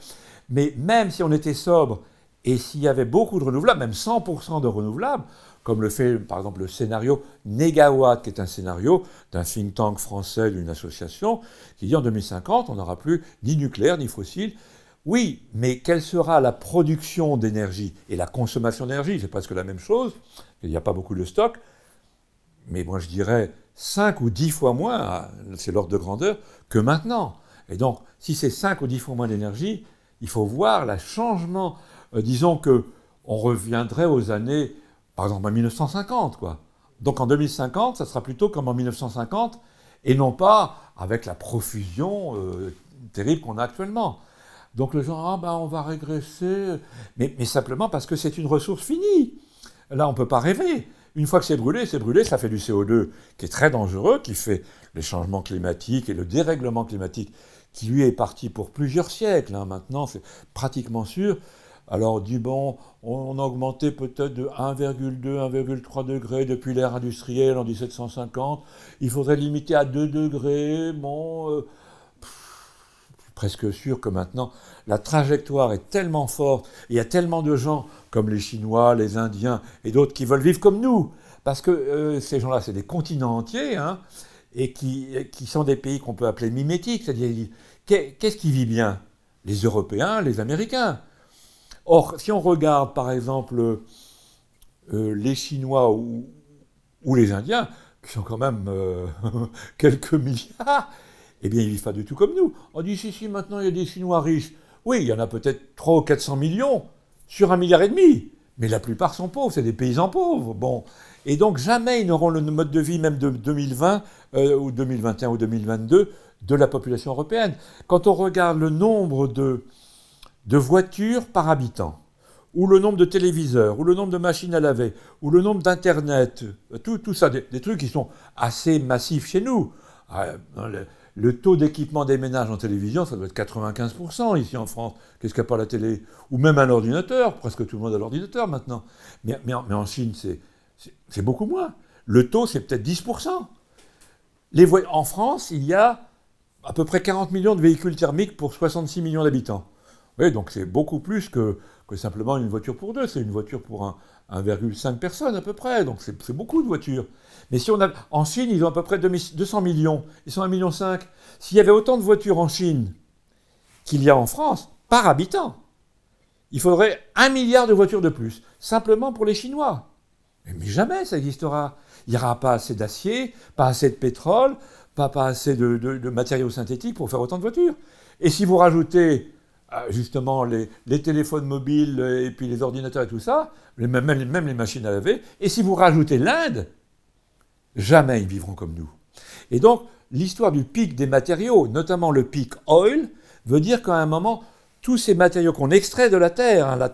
Mais même si on était sobre et s'il y avait beaucoup de renouvelables, même 100% de renouvelables, comme le fait par exemple le scénario Negawatt, qui est un scénario d'un think tank français, d'une association, qui dit en 2050, on n'aura plus ni nucléaire ni fossile. Oui, mais quelle sera la production d'énergie et la consommation d'énergie C'est presque la même chose, il n'y a pas beaucoup de stock, mais moi je dirais 5 ou 10 fois moins, c'est l'ordre de grandeur, que maintenant. Et donc, si c'est 5 ou 10 fois moins d'énergie, il faut voir le changement. Euh, disons que on reviendrait aux années par exemple en 1950, quoi. Donc en 2050, ça sera plutôt comme en 1950, et non pas avec la profusion euh, terrible qu'on a actuellement. Donc le genre, ah ben on va régresser, mais, simplement parce que c'est une ressource finie. Là, on ne peut pas rêver. Une fois que c'est brûlé, c'est brûlé, ça fait du CO2 qui est très dangereux, qui fait les changements climatiques et le dérèglement climatique qui lui est parti pour plusieurs siècles. Hein. maintenant, c'est pratiquement sûr alors dit, bon, on augmenté peut-être de 1,2, 1,3 degrés depuis l'ère industrielle en 1750. Il faudrait limiter à 2 degrés. Bon, euh, presque sûr que maintenant, la trajectoire est tellement forte. Il y a tellement de gens comme les Chinois, les Indiens et d'autres qui veulent vivre comme nous. Parce que euh, ces gens-là, c'est des continents entiers. Hein, et qui, qui, sont des pays qu'on peut appeler mimétiques, c'est-à-dire qu'est-ce qui vit bien Les Européens, les Américains. Or, si on regarde par exemple euh, les Chinois ou, les Indiens, qui sont quand même euh, quelques milliards, eh bien, ils ne vivent pas du tout comme nous. On dit si, si, maintenant il y a des Chinois riches. Oui, il y en a peut-être 300 ou 400 millions sur un milliard et demi. Mais la plupart sont pauvres, c'est des paysans pauvres. Bon. Et donc jamais ils n'auront le mode de vie, même de 2020 euh, ou 2021 ou 2022, de la population européenne. Quand on regarde le nombre de de voitures par habitant, ou le nombre de téléviseurs, ou le nombre de machines à laver, ou le nombre d'Internet, tout, tout, ça, des, trucs qui sont assez massifs chez nous. Ah, le, taux d'équipement des ménages en télévision, ça doit être 95% ici en France. Qu'est-ce qu'il n'y a pas la télé Ou même un ordinateur, presque tout le monde a l'ordinateur maintenant. Mais, en, Chine, c'est beaucoup moins. Le taux, c'est peut-être 10%. Les en France, il y a à peu près 40 millions de véhicules thermiques pour 66 millions d'habitants. Oui, donc c'est beaucoup plus que, simplement une voiture pour deux, c'est une voiture pour 1,5 personnes à peu près, donc c'est beaucoup de voitures. Mais si on a, en Chine, ils ont à peu près 200 millions, ils sont 1,5 million. S'il y avait autant de voitures en Chine qu'il y a en France, par habitant, il faudrait un milliard de voitures de plus, simplement pour les Chinois. Mais jamais ça existera. Il n'y aura pas assez d'acier, pas assez de pétrole, pas, pas assez de matériaux synthétiques pour faire autant de voitures. Et si vous rajoutez ah, justement les, téléphones mobiles euh, et puis les ordinateurs et tout ça, même, même les machines à laver. Et si vous rajoutez l'Inde, jamais ils vivront comme nous. Et donc, l'histoire du pic des matériaux, notamment le pic oil, veut dire qu'à un moment, tous ces matériaux qu'on extrait de la terre, hein, la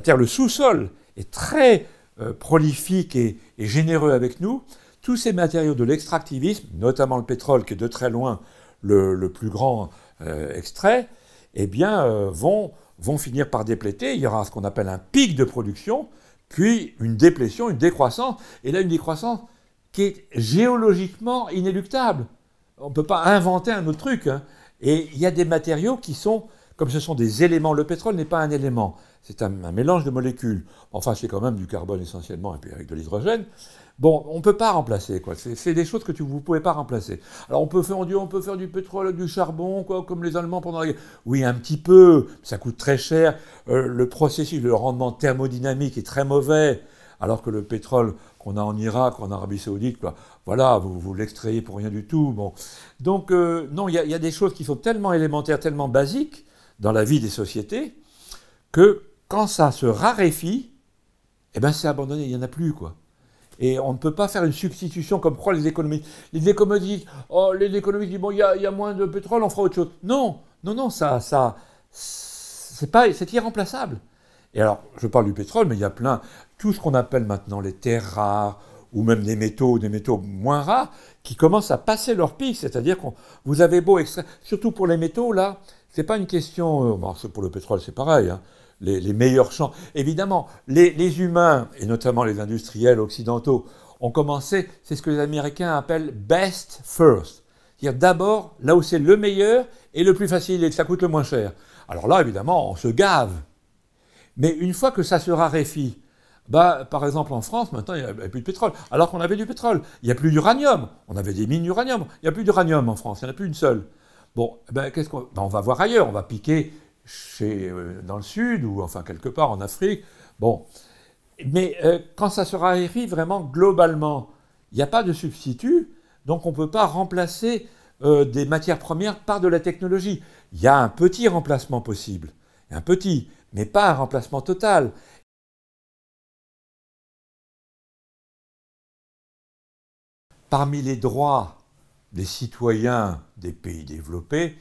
terre, le sous-sol est très euh, prolifique et, généreux avec nous. Tous ces matériaux de l'extractivisme, notamment le pétrole qui est de très loin le, plus grand euh, extrait, eh bien, euh, vont, vont finir par dépléter. Il y aura ce qu'on appelle un pic de production, puis une déplétion, une décroissance. Et là, une décroissance qui est géologiquement inéluctable. On ne peut pas inventer un autre truc. Hein. Et il y a des matériaux qui sont, comme ce sont des éléments, le pétrole n'est pas un élément, c'est un, mélange de molécules. Enfin, c'est quand même du carbone essentiellement et puis avec de l'hydrogène. Bon, on ne peut pas remplacer, quoi. C'est des choses que tu, vous ne pouvez pas remplacer. Alors, on peut, faire du, on peut faire du pétrole, du charbon, quoi, comme les Allemands pendant la guerre. Oui, un petit peu, ça coûte très cher. Euh, le processus, le rendement thermodynamique est très mauvais, alors que le pétrole qu'on a en Irak, en Arabie Saoudite, quoi, voilà, vous, vous l'extrayez pour rien du tout. Bon. Donc, euh, non, il y, a des choses qui sont tellement élémentaires, tellement basiques dans la vie des sociétés, que quand ça se raréfie, eh ben c'est abandonné, il n'y en a plus, quoi. Et on ne peut pas faire une substitution comme croient les économistes. Les économistes, oh, les économistes disent, bon, il y, a moins de pétrole, on fera autre chose. Non, non, non, ça, ça, c'est pas, c'est irremplaçable. Et alors, je parle du pétrole, mais il y a plein, tout ce qu'on appelle maintenant les terres rares, ou même des métaux, des métaux moins rares, qui commencent à passer leur pic. C'est-à-dire que vous avez beau extraire, surtout pour les métaux, là, c'est pas une question, euh, pour le pétrole c'est pareil, hein les, meilleurs champs. Évidemment, les, humains, et notamment les industriels occidentaux, ont commencé, c'est ce que les Américains appellent best first. C'est-à-dire d'abord là où c'est le meilleur et le plus facile et que ça coûte le moins cher. Alors là, évidemment, on se gave. Mais une fois que ça se raréfie, bah, par exemple, en France, maintenant, il n'y a plus de pétrole. Alors qu'on avait du pétrole. Il n'y a plus d'uranium. On avait des mines d'uranium. Il n'y a plus d'uranium en France. Il n'y en a plus une seule. Bon, eh ben, qu'est-ce qu'on ben, on va voir ailleurs. On va piquer chez, euh, dans le sud ou enfin quelque part en Afrique. Bon. Mais euh, quand ça sera écrit vraiment globalement, il n'y a pas de substitut, donc on ne peut pas remplacer euh, des matières premières par de la technologie. Il y a un petit remplacement possible, un petit, mais pas un remplacement total. Parmi les droits des citoyens des pays développés,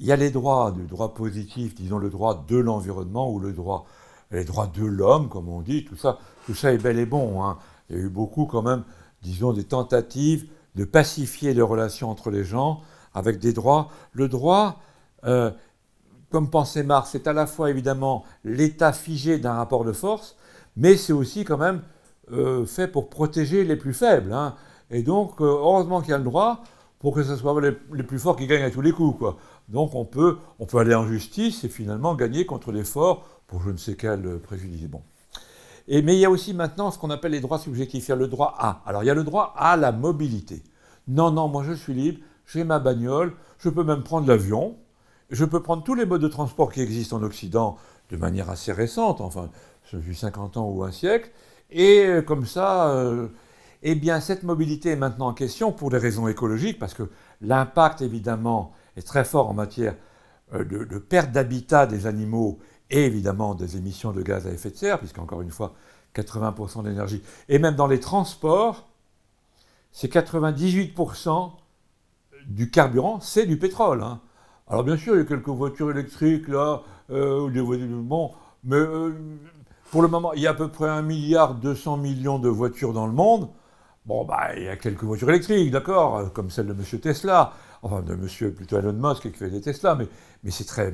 il y a les droits, le droit positif, disons le droit de l'environnement ou le droit, les droits de l'homme, comme on dit, tout ça, tout ça est bel et bon. Hein. Il y a eu beaucoup quand même, disons, des tentatives de pacifier les relations entre les gens avec des droits. Le droit, euh, comme pensait Marx, c'est à la fois évidemment l'état figé d'un rapport de force, mais c'est aussi quand même euh, fait pour protéger les plus faibles. Hein. Et donc, euh, heureusement qu'il y a le droit pour que ce soit les, les plus forts qui gagnent à tous les coups. Quoi. Donc on peut, on peut aller en justice et finalement gagner contre l'effort pour je ne sais quel euh, préjudice. Bon. Et, mais il y a aussi maintenant ce qu'on appelle les droits subjectifs. Il y a le droit à. Alors il y a le droit à la mobilité. Non, non, moi je suis libre, j'ai ma bagnole, je peux même prendre l'avion, je peux prendre tous les modes de transport qui existent en Occident de manière assez récente, enfin, depuis 50 ans ou un siècle, et euh, comme ça, euh, eh bien, cette mobilité est maintenant en question pour des raisons écologiques, parce que l'impact, évidemment, est très fort en matière euh, de, perte d'habitat des animaux et évidemment des émissions de gaz à effet de serre, puisqu'encore une fois, 80% d'énergie, l'énergie, et même dans les transports, c'est 98% du carburant, c'est du pétrole. Hein. Alors bien sûr, il y a quelques voitures électriques là, euh, ou des voitures, bon, mais euh, pour le moment, il y a à peu près 1,2 milliard de voitures dans le monde. Bon, bah, il y a quelques voitures électriques, d'accord, comme celle de M. Tesla, enfin de monsieur plutôt Elon Musk qui fait des Tesla, mais, mais c'est très,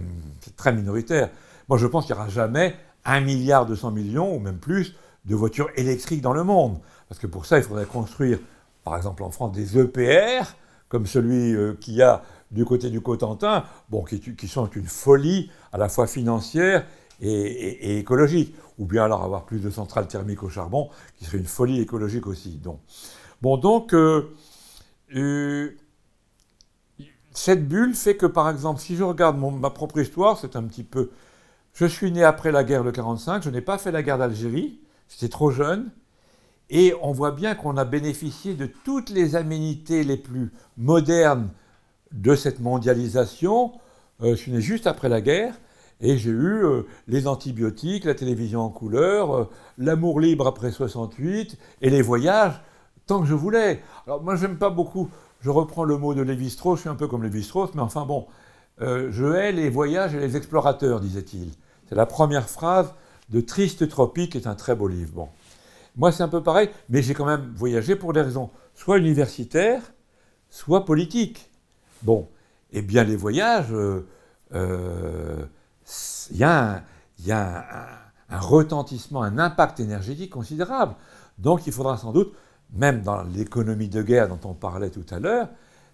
très minoritaire. Moi, je pense qu'il n'y aura jamais 1 milliard 200 millions, ou même plus, de voitures électriques dans le monde. Parce que pour ça, il faudrait construire, par exemple en France, des EPR, comme celui qui euh, qu'il y a du côté du Cotentin, bon, qui, sont une folie à la fois financière et, écologique. Ou bien alors avoir plus de centrales thermiques au charbon, qui serait une folie écologique aussi. Donc. Bon, donc, euh, euh, cette bulle fait que, par exemple, si je regarde ma propre histoire, c'est un petit peu... Je suis né après la guerre de 1945, je n'ai pas fait la guerre d'Algérie, j'étais trop jeune, et on voit bien qu'on a bénéficié de toutes les aménités les plus modernes de cette mondialisation. Euh, je suis né juste après la guerre, et j'ai eu euh, les antibiotiques, la télévision en couleur, euh, l'amour libre après 68, et les voyages tant que je voulais. Alors moi, j'aime pas beaucoup je reprends le mot de Lévi-Strauss, je suis un peu comme Lévi-Strauss, mais enfin bon, euh, je hais les voyages et les explorateurs, disait-il. C'est la première phrase de Triste Tropique, qui est un très beau livre. Moi, c'est un peu pareil, mais j'ai quand même voyagé pour des raisons soit universitaires, soit politiques. Bon, et eh bien, les voyages, euh, euh, il y a, un retentissement, un impact énergétique considérable. Donc, il faudra sans doute même dans l'économie de guerre dont on parlait tout à l'heure,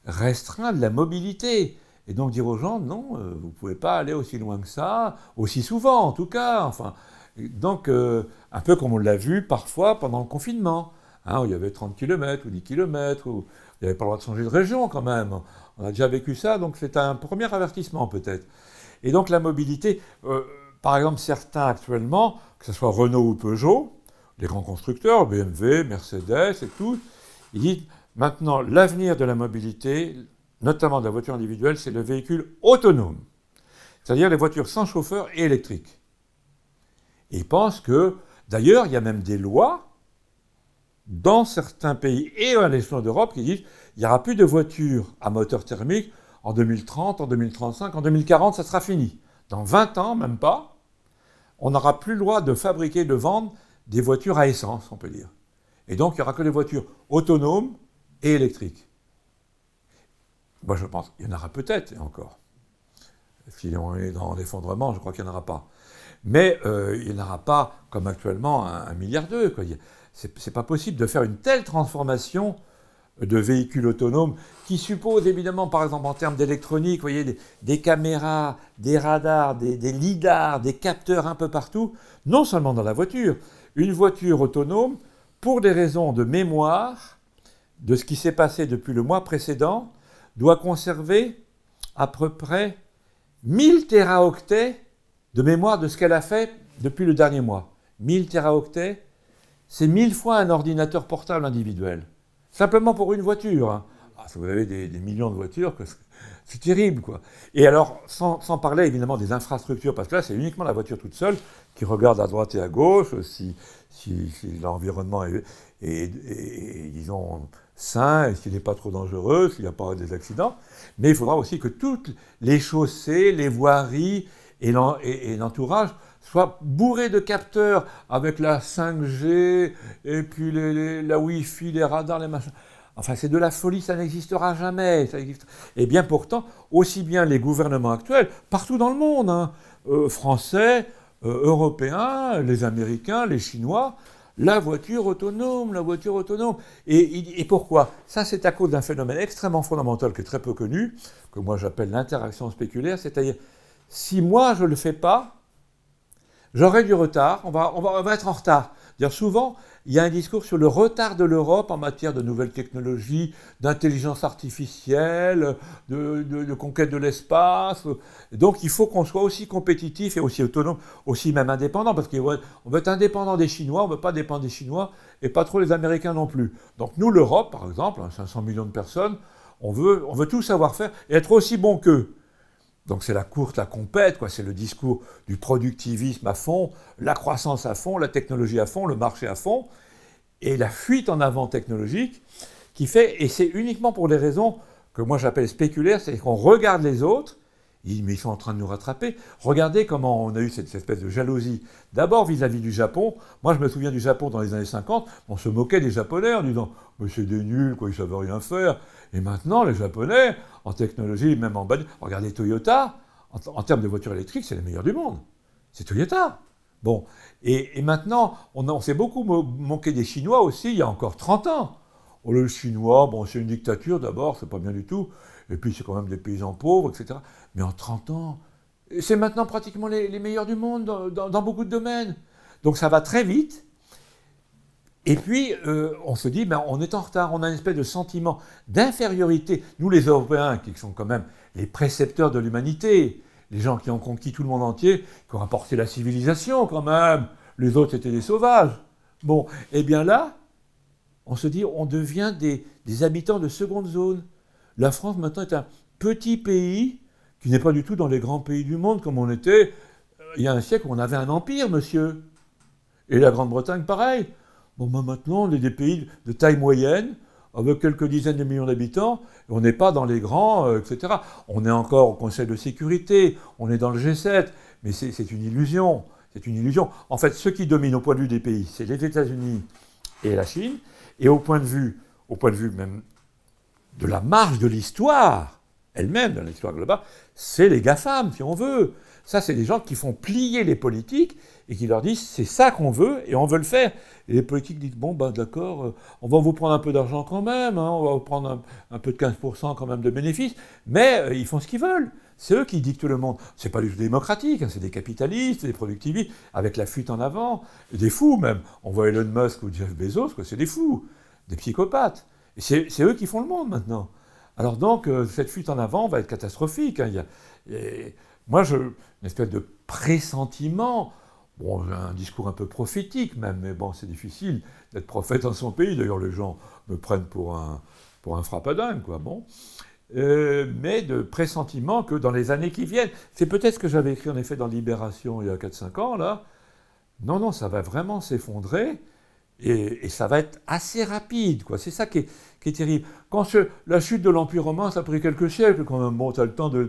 restreindre la mobilité. Et donc dire aux gens, non, euh, vous ne pouvez pas aller aussi loin que ça, aussi souvent en tout cas. Enfin, donc, euh, un peu comme on l'a vu parfois pendant le confinement, hein, où il y avait 30 km ou 10 km, où il n'y avait pas le droit de changer de région quand même. On a déjà vécu ça, donc c'est un premier avertissement peut-être. Et donc la mobilité, euh, par exemple certains actuellement, que ce soit Renault ou Peugeot, les grands constructeurs, BMW, Mercedes et tout, ils disent maintenant l'avenir de la mobilité, notamment de la voiture individuelle, c'est le véhicule autonome, c'est-à-dire les voitures sans chauffeur et électriques. ils pensent que, d'ailleurs, il y a même des lois dans certains pays et à l'échelon d'Europe qui disent il n'y aura plus de voitures à moteur thermique en 2030, en 2035, en 2040, ça sera fini. Dans 20 ans, même pas, on n'aura plus le droit de fabriquer, de vendre des voitures à essence, on peut dire. Et donc, il n'y aura que des voitures autonomes et électriques. Moi, je pense qu'il y en aura peut-être encore. Si on est dans l'effondrement, je crois qu'il n'y en aura pas. Mais euh, il n'y en aura pas, comme actuellement, un, milliard d'eux. Ce n'est pas possible de faire une telle transformation de véhicules autonomes qui suppose évidemment, par exemple, en termes d'électronique, voyez, des, caméras, des radars, des, des lidars, des capteurs un peu partout, non seulement dans la voiture, une voiture autonome, pour des raisons de mémoire de ce qui s'est passé depuis le mois précédent, doit conserver à peu près 1000 téraoctets de mémoire de ce qu'elle a fait depuis le dernier mois. 1000 téraoctets, c'est 1000 fois un ordinateur portable individuel. Simplement pour une voiture. Hein. Ah, vous avez des, millions de voitures, c'est terrible, quoi. Et alors, sans, sans, parler évidemment des infrastructures, parce que là, c'est uniquement la voiture toute seule qui regarde à droite et à gauche si, si, l'environnement est, disons, sain, et s'il n'est pas trop dangereux, s'il n'y a pas des accidents. Mais il faudra aussi que toutes les chaussées, les voiries et l'entourage soient bourrés de capteurs avec la 5G et puis les, la Wi-Fi, les radars, les machins. Enfin, c'est de la folie, ça n'existera jamais. Et eh bien pourtant, aussi bien les gouvernements actuels, partout dans le monde, hein, euh, français, euh, européens, les Américains, les Chinois, la voiture autonome, la voiture autonome. Et, pourquoi Ça, c'est à cause d'un phénomène extrêmement fondamental qui est très peu connu, que moi j'appelle l'interaction spéculaire, c'est-à-dire, si moi je ne le fais pas, j'aurai du retard, on va, on va, être en retard. Dire souvent, il y a un discours sur le retard de l'Europe en matière de nouvelles technologies, d'intelligence artificielle, de, conquête de l'espace. Donc il faut qu'on soit aussi compétitif et aussi autonome, aussi même indépendant, parce qu'on veut être indépendant des Chinois, on ne veut pas dépendre des Chinois, et pas trop les Américains non plus. Donc nous, l'Europe, par exemple, 500 hein, millions de personnes, veut, on veut tout savoir faire et être aussi bon qu'eux. Donc c'est la courte, la compète, quoi. C'est le discours du productivisme à fond, la croissance à fond, la technologie à fond, le marché à fond, et la fuite en avant technologique qui fait, et c'est uniquement pour des raisons que moi j'appelle spéculaires, c'est qu'on regarde les autres mais ils sont en train de nous rattraper. Regardez comment on a eu cette, espèce de jalousie. D'abord vis-à-vis du Japon. Moi, je me souviens du Japon dans les années 50. On se moquait des Japonais en disant Mais c'est des nuls, quoi, ils savent rien faire. Et maintenant, les Japonais, en technologie, même en bonne Regardez Toyota, en, termes de voitures électriques, c'est les meilleurs du monde. C'est Toyota. Bon. Et, maintenant, on, s'est beaucoup moqué des Chinois aussi, il y a encore 30 ans. Oh, le Chinois, bon, c'est une dictature d'abord, c'est pas bien du tout et puis c'est quand même des paysans pauvres, etc. Mais en 30 ans, c'est maintenant pratiquement les, meilleurs du monde dans, beaucoup de domaines. Donc ça va très vite. Et puis, euh, on se dit, ben, on est en retard, on a une espèce de sentiment d'infériorité. Nous, les Européens, qui sont quand même les précepteurs de l'humanité, les gens qui ont conquis tout le monde entier, qui ont apporté la civilisation quand même, les autres étaient des sauvages. Bon, et eh bien là, on se dit, on devient des habitants de seconde zone. La France maintenant est un petit pays qui n'est pas du tout dans les grands pays du monde comme on était euh, il y a un siècle où on avait un empire, monsieur. Et la Grande-Bretagne, pareil. Bon, ben maintenant, on est des pays de taille moyenne, avec quelques dizaines de millions d'habitants, on n'est pas dans les grands, euh, etc. On est encore au Conseil de sécurité, on est dans le G7, mais c'est une illusion. C'est une illusion. En fait, ce qui domine au point de vue des pays, c'est les États-Unis et la Chine, et au point de vue, au point de vue même de la marge de l'histoire, elle-même, de l'histoire globale, c'est les GAFAM, si on veut. Ça, c'est des gens qui font plier les politiques et qui leur disent c'est ça qu'on veut et on veut le faire. Et les politiques disent bon, ben d'accord, euh, on va vous prendre un peu d'argent quand même, hein, on va vous prendre un, peu de 15% quand même de bénéfices, mais euh, ils font ce qu'ils veulent. C'est eux qui dictent le monde. C'est pas du tout démocratique, hein, c'est des capitalistes, des productivistes, avec la fuite en avant, des fous même. On voit Elon Musk ou Jeff Bezos, c'est des fous, des psychopathes c'est eux qui font le monde maintenant. Alors donc, euh, cette fuite en avant va être catastrophique. Hein. moi, je, une espèce de pressentiment, bon, un discours un peu prophétique même, mais bon, c'est difficile d'être prophète dans son pays. D'ailleurs, les gens me prennent pour un, pour quoi, bon. Euh, mais de pressentiment que dans les années qui viennent, c'est peut-être ce que j'avais écrit en effet dans Libération il y a 4-5 ans, là, non, non, ça va vraiment s'effondrer. Et, ça va être assez rapide, quoi. C'est ça qui est, terrible. Quand la chute de l'Empire romain, ça a pris quelques siècles, quand Bon, tu le temps de,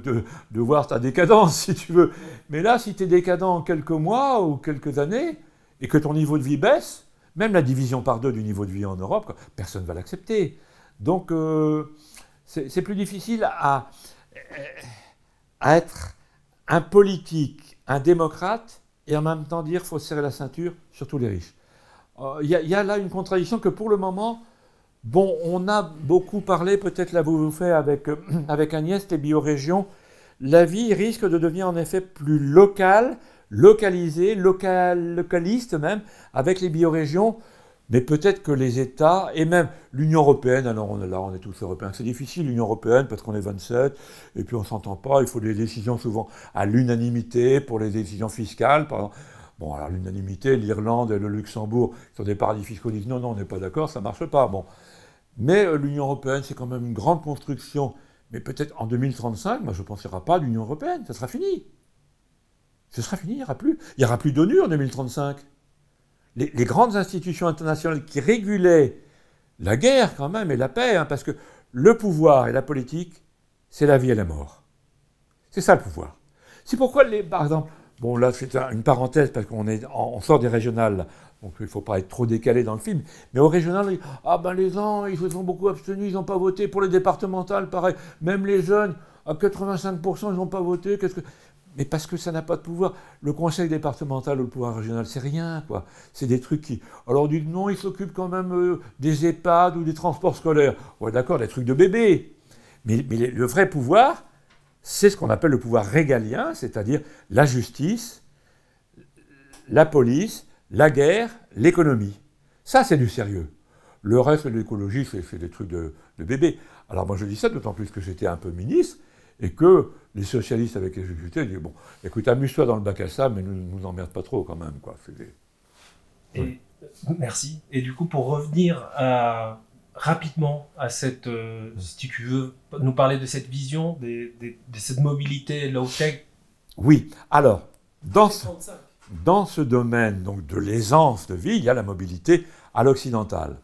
voir ta décadence, si tu veux. Mais là, si tu es décadent en quelques mois ou quelques années, et que ton niveau de vie baisse, même la division par deux du niveau de vie en Europe, personne ne va l'accepter. Donc, euh, c'est plus difficile à, être un politique, un démocrate, et en même temps dire faut serrer la ceinture, sur tous les riches. Il euh, y, a là une contradiction que pour le moment, bon, on a beaucoup parlé, peut-être là vous faites avec, euh, avec Agnès, les biorégions, la vie risque de devenir en effet plus locale, localisée, localiste même, avec les biorégions. Mais peut-être que les États, et même l'Union européenne, alors on est là, on est tous européens, c'est difficile l'Union européenne parce qu'on est 27, et puis on ne s'entend pas, il faut des décisions souvent à l'unanimité pour les décisions fiscales, par exemple. Bon, alors l'unanimité, l'Irlande et le Luxembourg, qui sont des paradis fiscaux, disent non, non, on n'est pas d'accord, ça ne marche pas. Bon. Mais euh, l'Union européenne, c'est quand même une grande construction. Mais peut-être en 2035, moi, je ne penserai pas à l'Union européenne, ça sera fini. Ce sera fini, il n'y aura plus. Il n'y aura plus d'ONU en 2035. Les, grandes institutions internationales qui régulaient la guerre quand même et la paix, hein, parce que le pouvoir et la politique, c'est la vie et la mort. C'est ça le pouvoir. C'est pourquoi, les, par exemple, Bon, là, c'est une parenthèse parce qu'on est, sort des régionales, donc il ne faut pas être trop décalé dans le film. Mais au régional, ah ben les gens, ils se sont beaucoup abstenus, ils n'ont pas voté. Pour les départementales, pareil. Même les jeunes, à 85%, ils n'ont pas voté. Mais parce que ça n'a pas de pouvoir. Le conseil départemental ou le pouvoir régional, c'est rien, quoi. C'est des trucs qui. Alors, du non, ils s'occupent quand même euh, des EHPAD ou des transports scolaires. Ouais, d'accord, des trucs de bébé. mais le vrai pouvoir, c'est ce qu'on appelle le pouvoir régalien, c'est-à-dire la justice, la police, la guerre, l'économie. Ça, c'est du sérieux. Le reste de l'écologie, c'est des trucs de, de, bébé. Alors moi, je dis ça d'autant plus que j'étais un peu ministre et que les socialistes avec les députés disaient, bon, écoute, amuse-toi dans le bac à sable, mais ne nous, nous, emmerde pas trop quand même. Quoi. Merci. Et du coup, pour revenir à rapidement à cette, euh, si tu veux, nous parler de cette vision, de cette mobilité low-tech Oui, alors, dans ce, dans ce domaine donc, de l'aisance de vie, il y a la mobilité à l'occidental.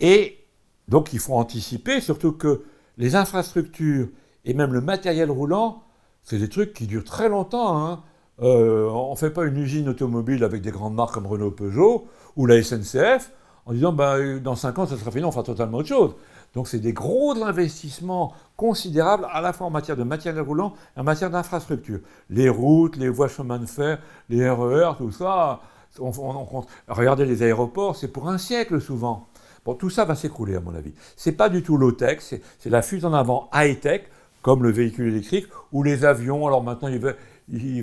Et donc, il faut anticiper, surtout que les infrastructures et même le matériel roulant, c'est des trucs qui durent très longtemps. Hein. Euh, on ne fait pas une usine automobile avec des grandes marques comme Renault Peugeot ou la SNCF en disant bah, euh, dans 5 ans, ça sera fini, on fera totalement autre chose. Donc c'est des gros investissements considérables, à la fois en matière de matériel roulant et en matière d'infrastructure. Les routes, les voies chemin de fer, les RER, e tout ça, on, on, regardez les aéroports, c'est pour un siècle souvent. Bon, tout ça va s'écrouler à mon avis. C'est pas du tout low-tech, c'est la fuite en avant high-tech, comme le véhicule électrique, ou les avions. Alors maintenant, ils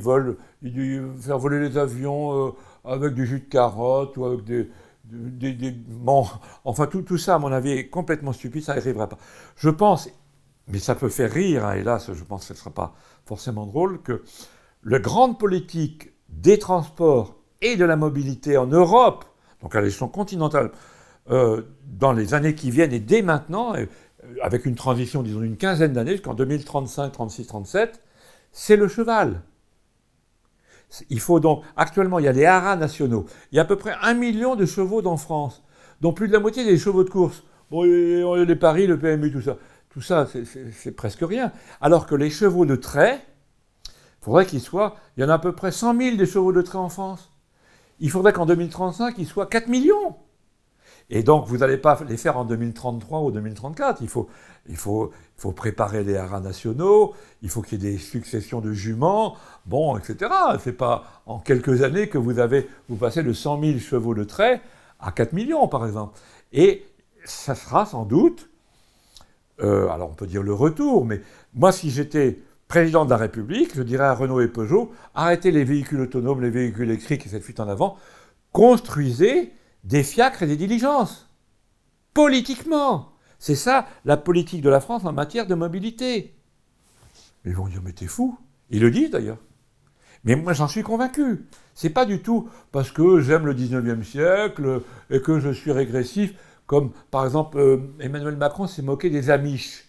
veulent, faire voler les avions euh, avec du jus de carotte ou avec des enfin, tout, ça, à mon avis, est complètement stupide, ça n'arrivera pas. Je pense, mais ça peut faire rire, hein, hélas, je pense que ce ne sera pas forcément drôle, que la grande politique des transports et de la mobilité en Europe, donc à l'échelon continentale, euh, dans les années qui viennent et dès maintenant, euh, avec une transition, disons, d'une quinzaine d'années, jusqu'en 2035, 36, 37, c'est le cheval. Il faut donc, actuellement, il y a des haras nationaux. Il y a à peu près un million de chevaux dans France, dont plus de la moitié des chevaux de course. Bon, les paris, le PMU, tout ça. Tout ça, c'est presque rien. Alors que les chevaux de trait, faudrait qu'il soient... il y en a à peu près 100 000 des chevaux de trait en France. Il faudrait qu'en 2035, il soit 4 millions. Et donc, vous n'allez pas les faire en 2033 ou 2034. Il faut, il faut, il faut préparer les haras nationaux, il faut qu'il y ait des successions de juments, bon, etc. n'est pas en quelques années que vous, avez, vous passez de 100 000 chevaux de trait à 4 millions, par exemple. Et ça sera sans doute, euh, alors on peut dire le retour, mais moi, si j'étais président de la République, je dirais à Renault et Peugeot, arrêtez les véhicules autonomes, les véhicules électriques et cette fuite en avant, construisez des fiacres et des diligences. Politiquement. C'est ça la politique de la France en matière de mobilité. Ils vont dire, mais t'es fou. Ils le disent d'ailleurs. Mais moi, j'en suis convaincu. C'est pas du tout parce que j'aime le 19e siècle et que je suis régressif, comme par exemple euh, Emmanuel Macron s'est moqué des Amish.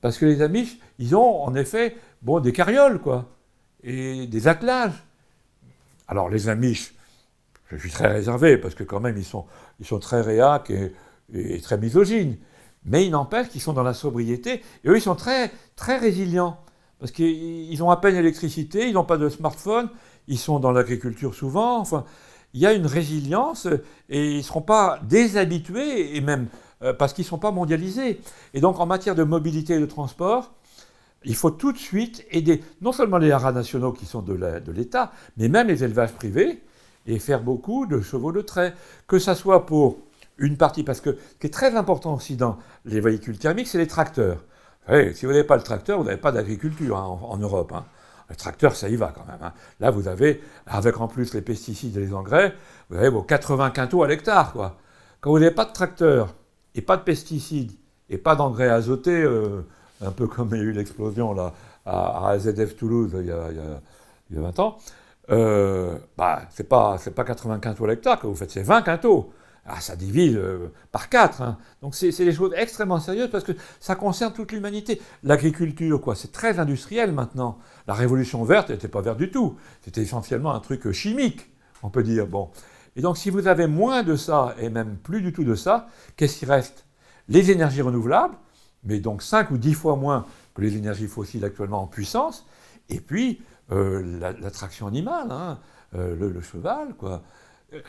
Parce que les Amish, ils ont en effet bon, des carrioles, quoi, et des attelages. Alors les Amish, je suis très réservé, parce que quand même, ils sont, très réac et, très misogynes. Mais il n'empêche qu'ils sont dans la sobriété, et eux, ils sont très, très résilients, parce qu'ils ont à peine l'électricité, ils n'ont pas de smartphone, ils sont dans l'agriculture souvent, enfin, il y a une résilience, et ils ne seront pas déshabitués, et même euh, parce qu'ils ne sont pas mondialisés. Et donc, en matière de mobilité et de transport, il faut tout de suite aider non seulement les haras nationaux qui sont de l'État, mais même les élevages privés, et faire beaucoup de chevaux de trait, que ça soit pour une partie, parce que ce qui est très important aussi dans les véhicules thermiques, c'est les tracteurs. si vous n'avez pas le tracteur, vous n'avez pas d'agriculture hein, en, Europe. Hein. Le tracteur, ça y va quand même. Hein. Là, vous avez, avec en plus les pesticides et les engrais, vous avez vos 80 quintaux à l'hectare. Quoi. Quand vous n'avez pas de tracteur et pas de pesticides et pas d'engrais azotés, euh, un peu comme il y a eu l'explosion là, à, à ZF Toulouse il y a 20 ans, euh, bah, c'est bah, ce n'est pas, pas 80 quintaux l'hectare que vous faites, c'est 20 quintaux. Ah, ça divise euh, par 4. Hein. Donc c'est des choses extrêmement sérieuses parce que ça concerne toute l'humanité. L'agriculture, quoi, c'est très industriel maintenant. La révolution verte n'était pas verte du tout. C'était essentiellement un truc euh, chimique, on peut dire. Bon. Et donc si vous avez moins de ça et même plus du tout de ça, qu'est-ce qui reste Les énergies renouvelables, mais donc 5 ou 10 fois moins que les énergies fossiles actuellement en puissance. Et puis, euh, la, animale, hein. euh, le, cheval, quoi.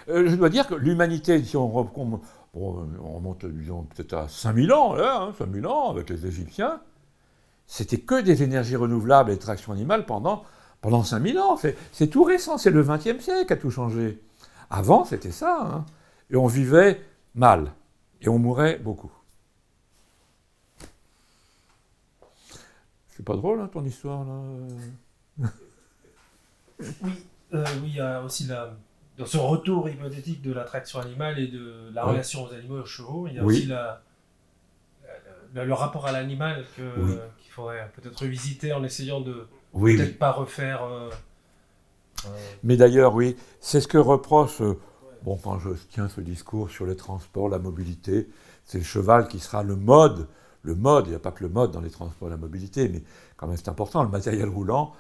Euh, je dois dire que l'humanité, si on, remonte, disons, peut-être à 5000 ans, là, 5000 hein, ans, avec les Égyptiens, c'était que des énergies renouvelables et traction animale pendant, pendant 5000 ans. C'est tout récent, c'est le XXe siècle qui a tout changé. Avant, c'était ça. Hein. Et on vivait mal. Et on mourait beaucoup. C'est pas drôle, ton histoire, là Oui, euh, oui, il y a aussi dans ce retour hypothétique de l'attraction animale et de la relation aux animaux et aux chevaux, il y a aussi le rapport à l'animal qu'il faudrait peut-être visiter en essayant de ne peut-être pas refaire. Euh, euh, mais d'ailleurs, oui, c'est ce que reproche. Bon, quand je tiens ce discours sur les transports, la mobilité, c'est le cheval qui sera le mode le mode, il n'y a pas que le mode dans les transports et la mobilité, mais quand même c'est important, le matériel roulant,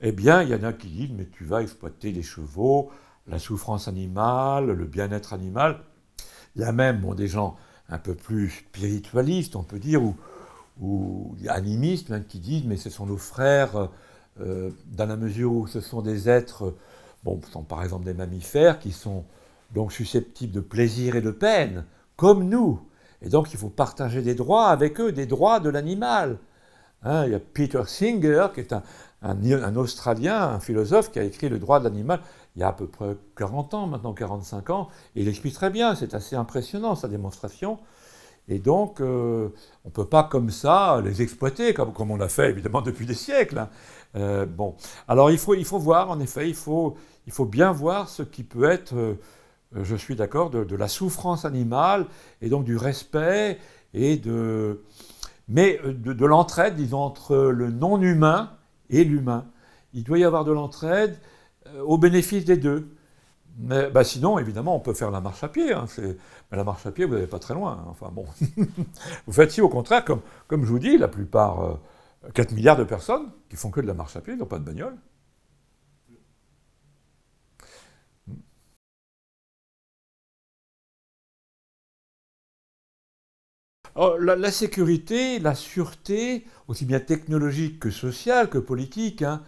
eh bien, il y en a qui disent, mais tu vas exploiter les chevaux, la souffrance animale, le bien-être animal. Il y a même bon, des gens un peu plus spiritualistes, on peut dire, ou, ou animistes, hein, qui disent, mais ce sont nos frères, euh, dans la mesure où ce sont des êtres, bon, par exemple des mammifères, qui sont donc susceptibles de plaisir et de peine, comme nous. Et donc, il faut partager des droits avec eux, des droits de l'animal. Hein, il y a Peter Singer, qui est un, un, Australien, un philosophe qui a écrit Le droit de l'animal il y a à peu près 40 ans, maintenant 45 ans, et il explique très bien, c'est assez impressionnant sa démonstration. Et donc, euh, on ne peut pas comme ça les exploiter, comme, comme on l'a fait évidemment depuis des siècles. Hein. Euh, bon, alors il faut, il faut voir, en effet, il faut, il faut bien voir ce qui peut être, euh, je suis d'accord, de, la souffrance animale, et donc du respect, et de, mais de, de l'entraide, disons, entre le non-humain et l'humain. Il doit y avoir de l'entraide euh, au bénéfice des deux. Mais, bah, sinon, évidemment, on peut faire la marche à pied. Hein, mais la marche à pied, vous n'allez pas très loin. Hein, enfin bon, vous faites si au contraire, comme, comme je vous dis, la plupart, 4 euh, milliards de personnes qui font que de la marche à pied, n'ont pas de bagnole. Oh, la, sécurité, la sûreté, aussi bien technologique que sociale, que politique, hein.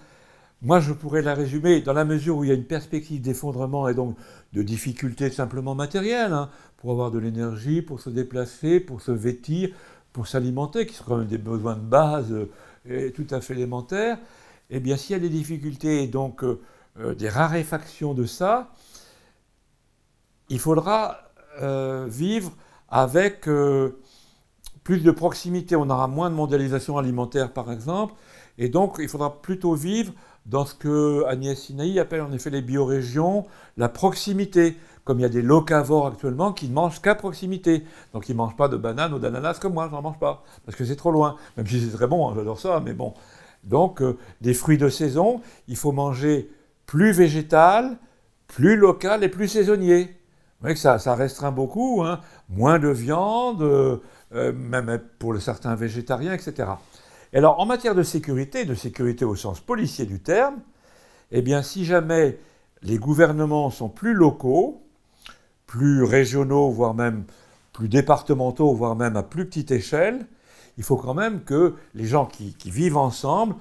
moi je pourrais la résumer dans la mesure où il y a une perspective d'effondrement et donc de difficultés simplement matérielles, hein, pour avoir de l'énergie, pour se déplacer, pour se vêtir, pour s'alimenter, qui sont quand même des besoins de base euh, tout à fait élémentaires, eh bien s'il y a des difficultés et donc euh, euh, des raréfactions de ça, il faudra vivre avec plus de proximité, on aura moins de mondialisation alimentaire par exemple, et donc il faudra plutôt vivre dans ce que Agnès Sinaï appelle en effet les biorégions, la proximité, comme il y a des locavores actuellement qui ne mangent qu'à proximité. Donc ils ne mangent pas de bananes ou d'ananas comme moi, je n'en mange pas, parce que c'est trop loin, même si c'est très bon, hein, j'adore ça, mais bon. Donc euh, des fruits de saison, il faut manger plus végétal, plus local et plus saisonnier. Vous voyez que ça, ça restreint beaucoup, hein. moins de viande, euh, euh, même pour certains végétariens, etc. Et alors, en matière de sécurité, de sécurité au sens policier du terme, eh bien, si jamais les gouvernements sont plus locaux, plus régionaux, voire même plus départementaux, voire même à plus petite échelle, il faut quand même que les gens qui, qui vivent ensemble,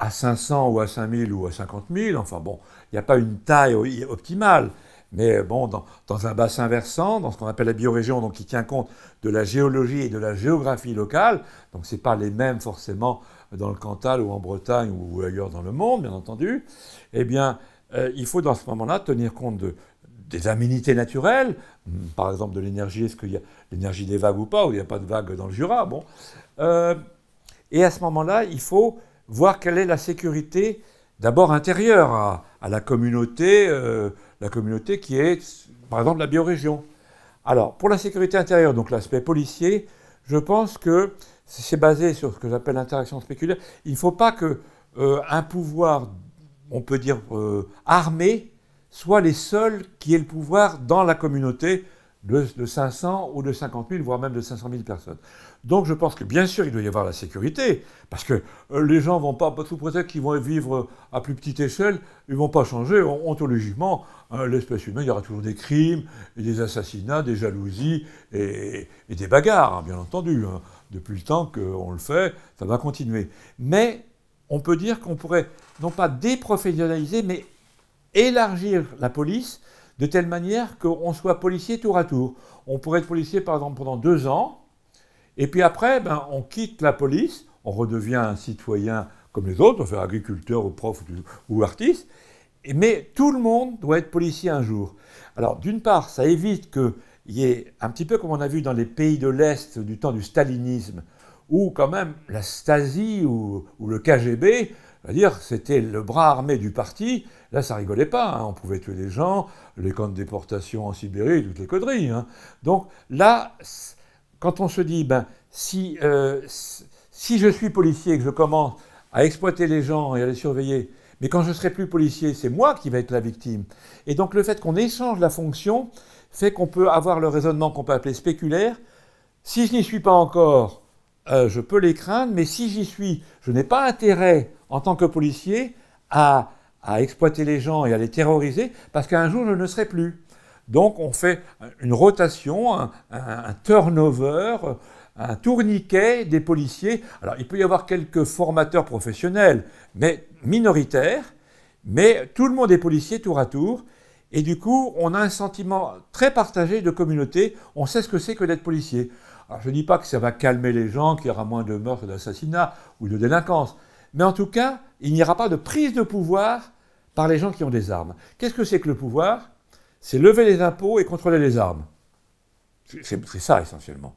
à 500 ou à 5000 ou à 50 000, enfin bon, il n'y a pas une taille optimale, mais euh, bon, dans, un bassin versant, dans ce qu'on appelle la biorégion, donc qui tient compte de la géologie et de la géographie locale. Donc ce n'est pas les mêmes forcément dans le Cantal ou en Bretagne ou ailleurs dans le monde, bien entendu. Eh bien, euh, il faut dans ce moment-là tenir compte de, des aménités naturelles, hum, par exemple de l'énergie, est-ce qu'il y a l'énergie des vagues ou pas, ou il n'y a pas de vagues dans le Jura, bon. Euh, et à ce moment-là, il faut voir quelle est la sécurité d'abord intérieure à, la communauté, la communauté qui est, par exemple, la biorégion. Alors, pour la sécurité intérieure, donc l'aspect policier, je pense que c'est basé sur ce que j'appelle l'interaction spéculaire. Il ne faut pas que euh, un pouvoir, on peut dire, euh, armé, soit les seuls qui aient le pouvoir dans la communauté de, 500 ou de 50 000, voire même de 500 000 personnes. Donc je pense que bien sûr, il doit y avoir la sécurité, parce que euh, les gens vont pas, sous prétexte qu'ils vont vivre à plus petite échelle, ils vont pas changer. Ontologiquement, hein, l'espèce humaine, il y aura toujours des crimes, des assassinats, des jalousies et, des bagarres, hein, bien entendu. Hein. Depuis le temps qu'on le fait, ça va continuer. Mais on peut dire qu'on pourrait, non pas déprofessionnaliser, mais élargir la police de telle manière qu'on soit policier tour à tour. On pourrait être policier, par exemple, pendant deux ans, et puis après, ben, on quitte la police, on redevient un citoyen comme les autres, on fait agriculteur ou prof ou, artiste, mais tout le monde doit être policier un jour. Alors, d'une part, ça évite qu'il y ait, un petit peu comme on a vu dans les pays de l'Est du temps du stalinisme, où quand même la Stasi ou le KGB c'est-à-dire, c'était le bras armé du parti. Là, ça rigolait pas. Hein. On pouvait tuer les gens, les camps de déportation en Sibérie, toutes les conneries. Hein. Donc là, quand on se dit, ben, si, euh, si je suis policier et que je commence à exploiter les gens et à les surveiller, mais quand je serai plus policier, c'est moi qui vais être la victime. Et donc le fait qu'on échange la fonction fait qu'on peut avoir le raisonnement qu'on peut appeler spéculaire. Si je n'y suis pas encore, euh, je peux les craindre, mais si j'y suis, je n'ai pas intérêt en tant que policier, à, exploiter les gens et à les terroriser, parce qu'un jour, je ne serai plus. Donc, on fait une rotation, un, turnover, un tourniquet des policiers. Alors, il peut y avoir quelques formateurs professionnels, mais minoritaires, mais tout le monde est policier tour à tour. Et du coup, on a un sentiment très partagé de communauté. On sait ce que c'est que d'être policier. Alors, je ne dis pas que ça va calmer les gens, qu'il y aura moins de meurtres, d'assassinats ou de délinquance. Mais en tout cas, il n'y aura pas de prise de pouvoir par les gens qui ont des armes. Qu'est-ce que c'est que le pouvoir C'est lever les impôts et contrôler les armes. C'est ça essentiellement.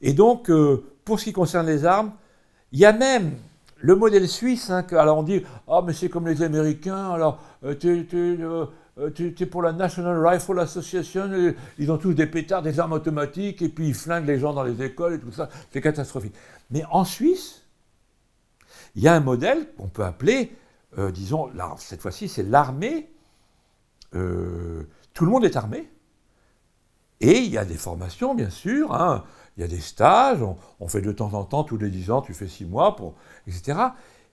Et donc, euh, pour ce qui concerne les armes, il y a même le modèle suisse. Hein, alors on dit, ah oh, mais c'est comme les Américains, alors euh, euh, tu, es pour la National Rifle Association, ils ont tous des pétards, des armes automatiques, et puis ils flinguent les gens dans les écoles et tout ça. C'est catastrophique. Mais en Suisse, il y a un modèle qu'on peut appeler, euh, disons, là, cette fois-ci, c'est l'armée. Euh, tout le monde est armé. Et il y a des formations, bien sûr. Hein. Il y a des stages. On, fait de temps en temps, tous les 10 ans, tu fais 6 mois, pour, etc.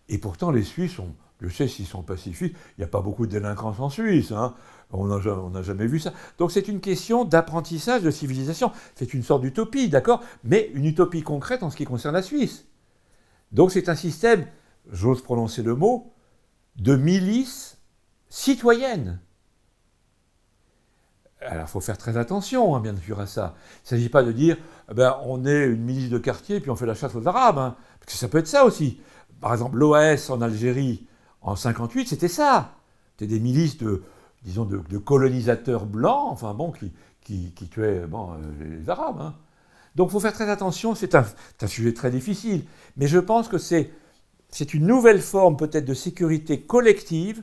Et pourtant, les Suisses ont. Je sais s'ils sont pacifiques, il n'y a pas beaucoup de délinquance en Suisse. Hein. On n'a jamais vu ça. Donc c'est une question d'apprentissage, de civilisation. C'est une sorte d'utopie, d'accord Mais une utopie concrète en ce qui concerne la Suisse. Donc c'est un système, j'ose prononcer le mot, de milices citoyennes. Alors, il faut faire très attention, hein, bien sûr, à ça. Il ne s'agit pas de dire, eh ben, on est une milice de quartier, puis on fait la chasse aux Arabes. Hein. parce que ça peut être ça aussi. Par exemple, l'OAS en Algérie, en 1958, c'était ça. C'était des milices de, disons, de, colonisateurs blancs, enfin bon, qui, tuaient euh, les Arabes. Hein. Donc il faut faire très attention, c'est un, sujet très difficile, mais je pense que c'est une nouvelle forme peut-être de sécurité collective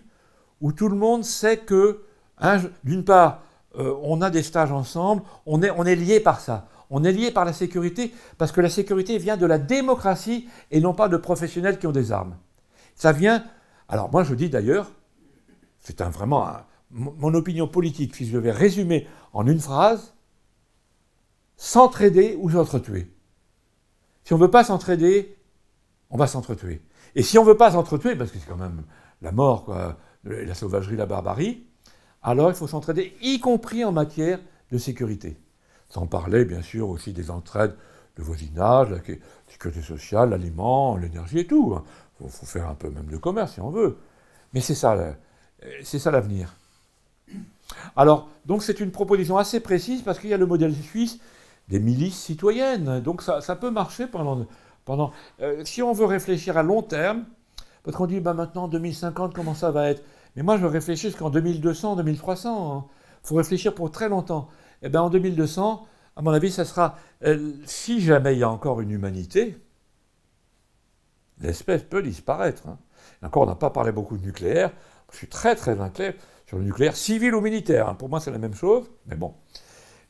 où tout le monde sait que, hein, d'une part, euh, on a des stages ensemble, on est, on est lié par ça. On est lié par la sécurité parce que la sécurité vient de la démocratie et non pas de professionnels qui ont des armes. Ça vient. Alors moi je dis d'ailleurs, c'est un, vraiment mon opinion politique. Si je devais résumer en une phrase, s'entraider ou s'entretuer. Si on ne veut pas s'entraider, on va s'entretuer. Et si on ne veut pas s'entretuer, parce que c'est quand même la mort, la sauvagerie, la barbarie, alors il faut s'entraider, y compris en matière de sécurité. Sans parler, bien sûr, aussi des entraides de voisinage, la sécurité sociale, l'aliment, l'énergie et tout. Il hein. faut, faire un peu même de commerce si on veut. Mais c'est ça, euh, c'est ça l'avenir. Alors, donc c'est une proposition assez précise parce qu'il y a le modèle suisse des milices citoyennes. Donc ça, peut marcher pendant... pendant euh, si on veut réfléchir à long terme, parce qu'on dit ben maintenant 2050, comment ça va être Mais moi je réfléchis jusqu'en 2200, 2300. Il faut réfléchir pour très longtemps. Et eh bien en 2200, à mon avis, ça sera... Euh, si jamais il y a encore une humanité, l'espèce peut disparaître. Hein. Et encore, on n'a pas parlé beaucoup de nucléaire. Je suis très très inquiet sur le nucléaire civil ou militaire. Hein. Pour moi, c'est la même chose, mais bon.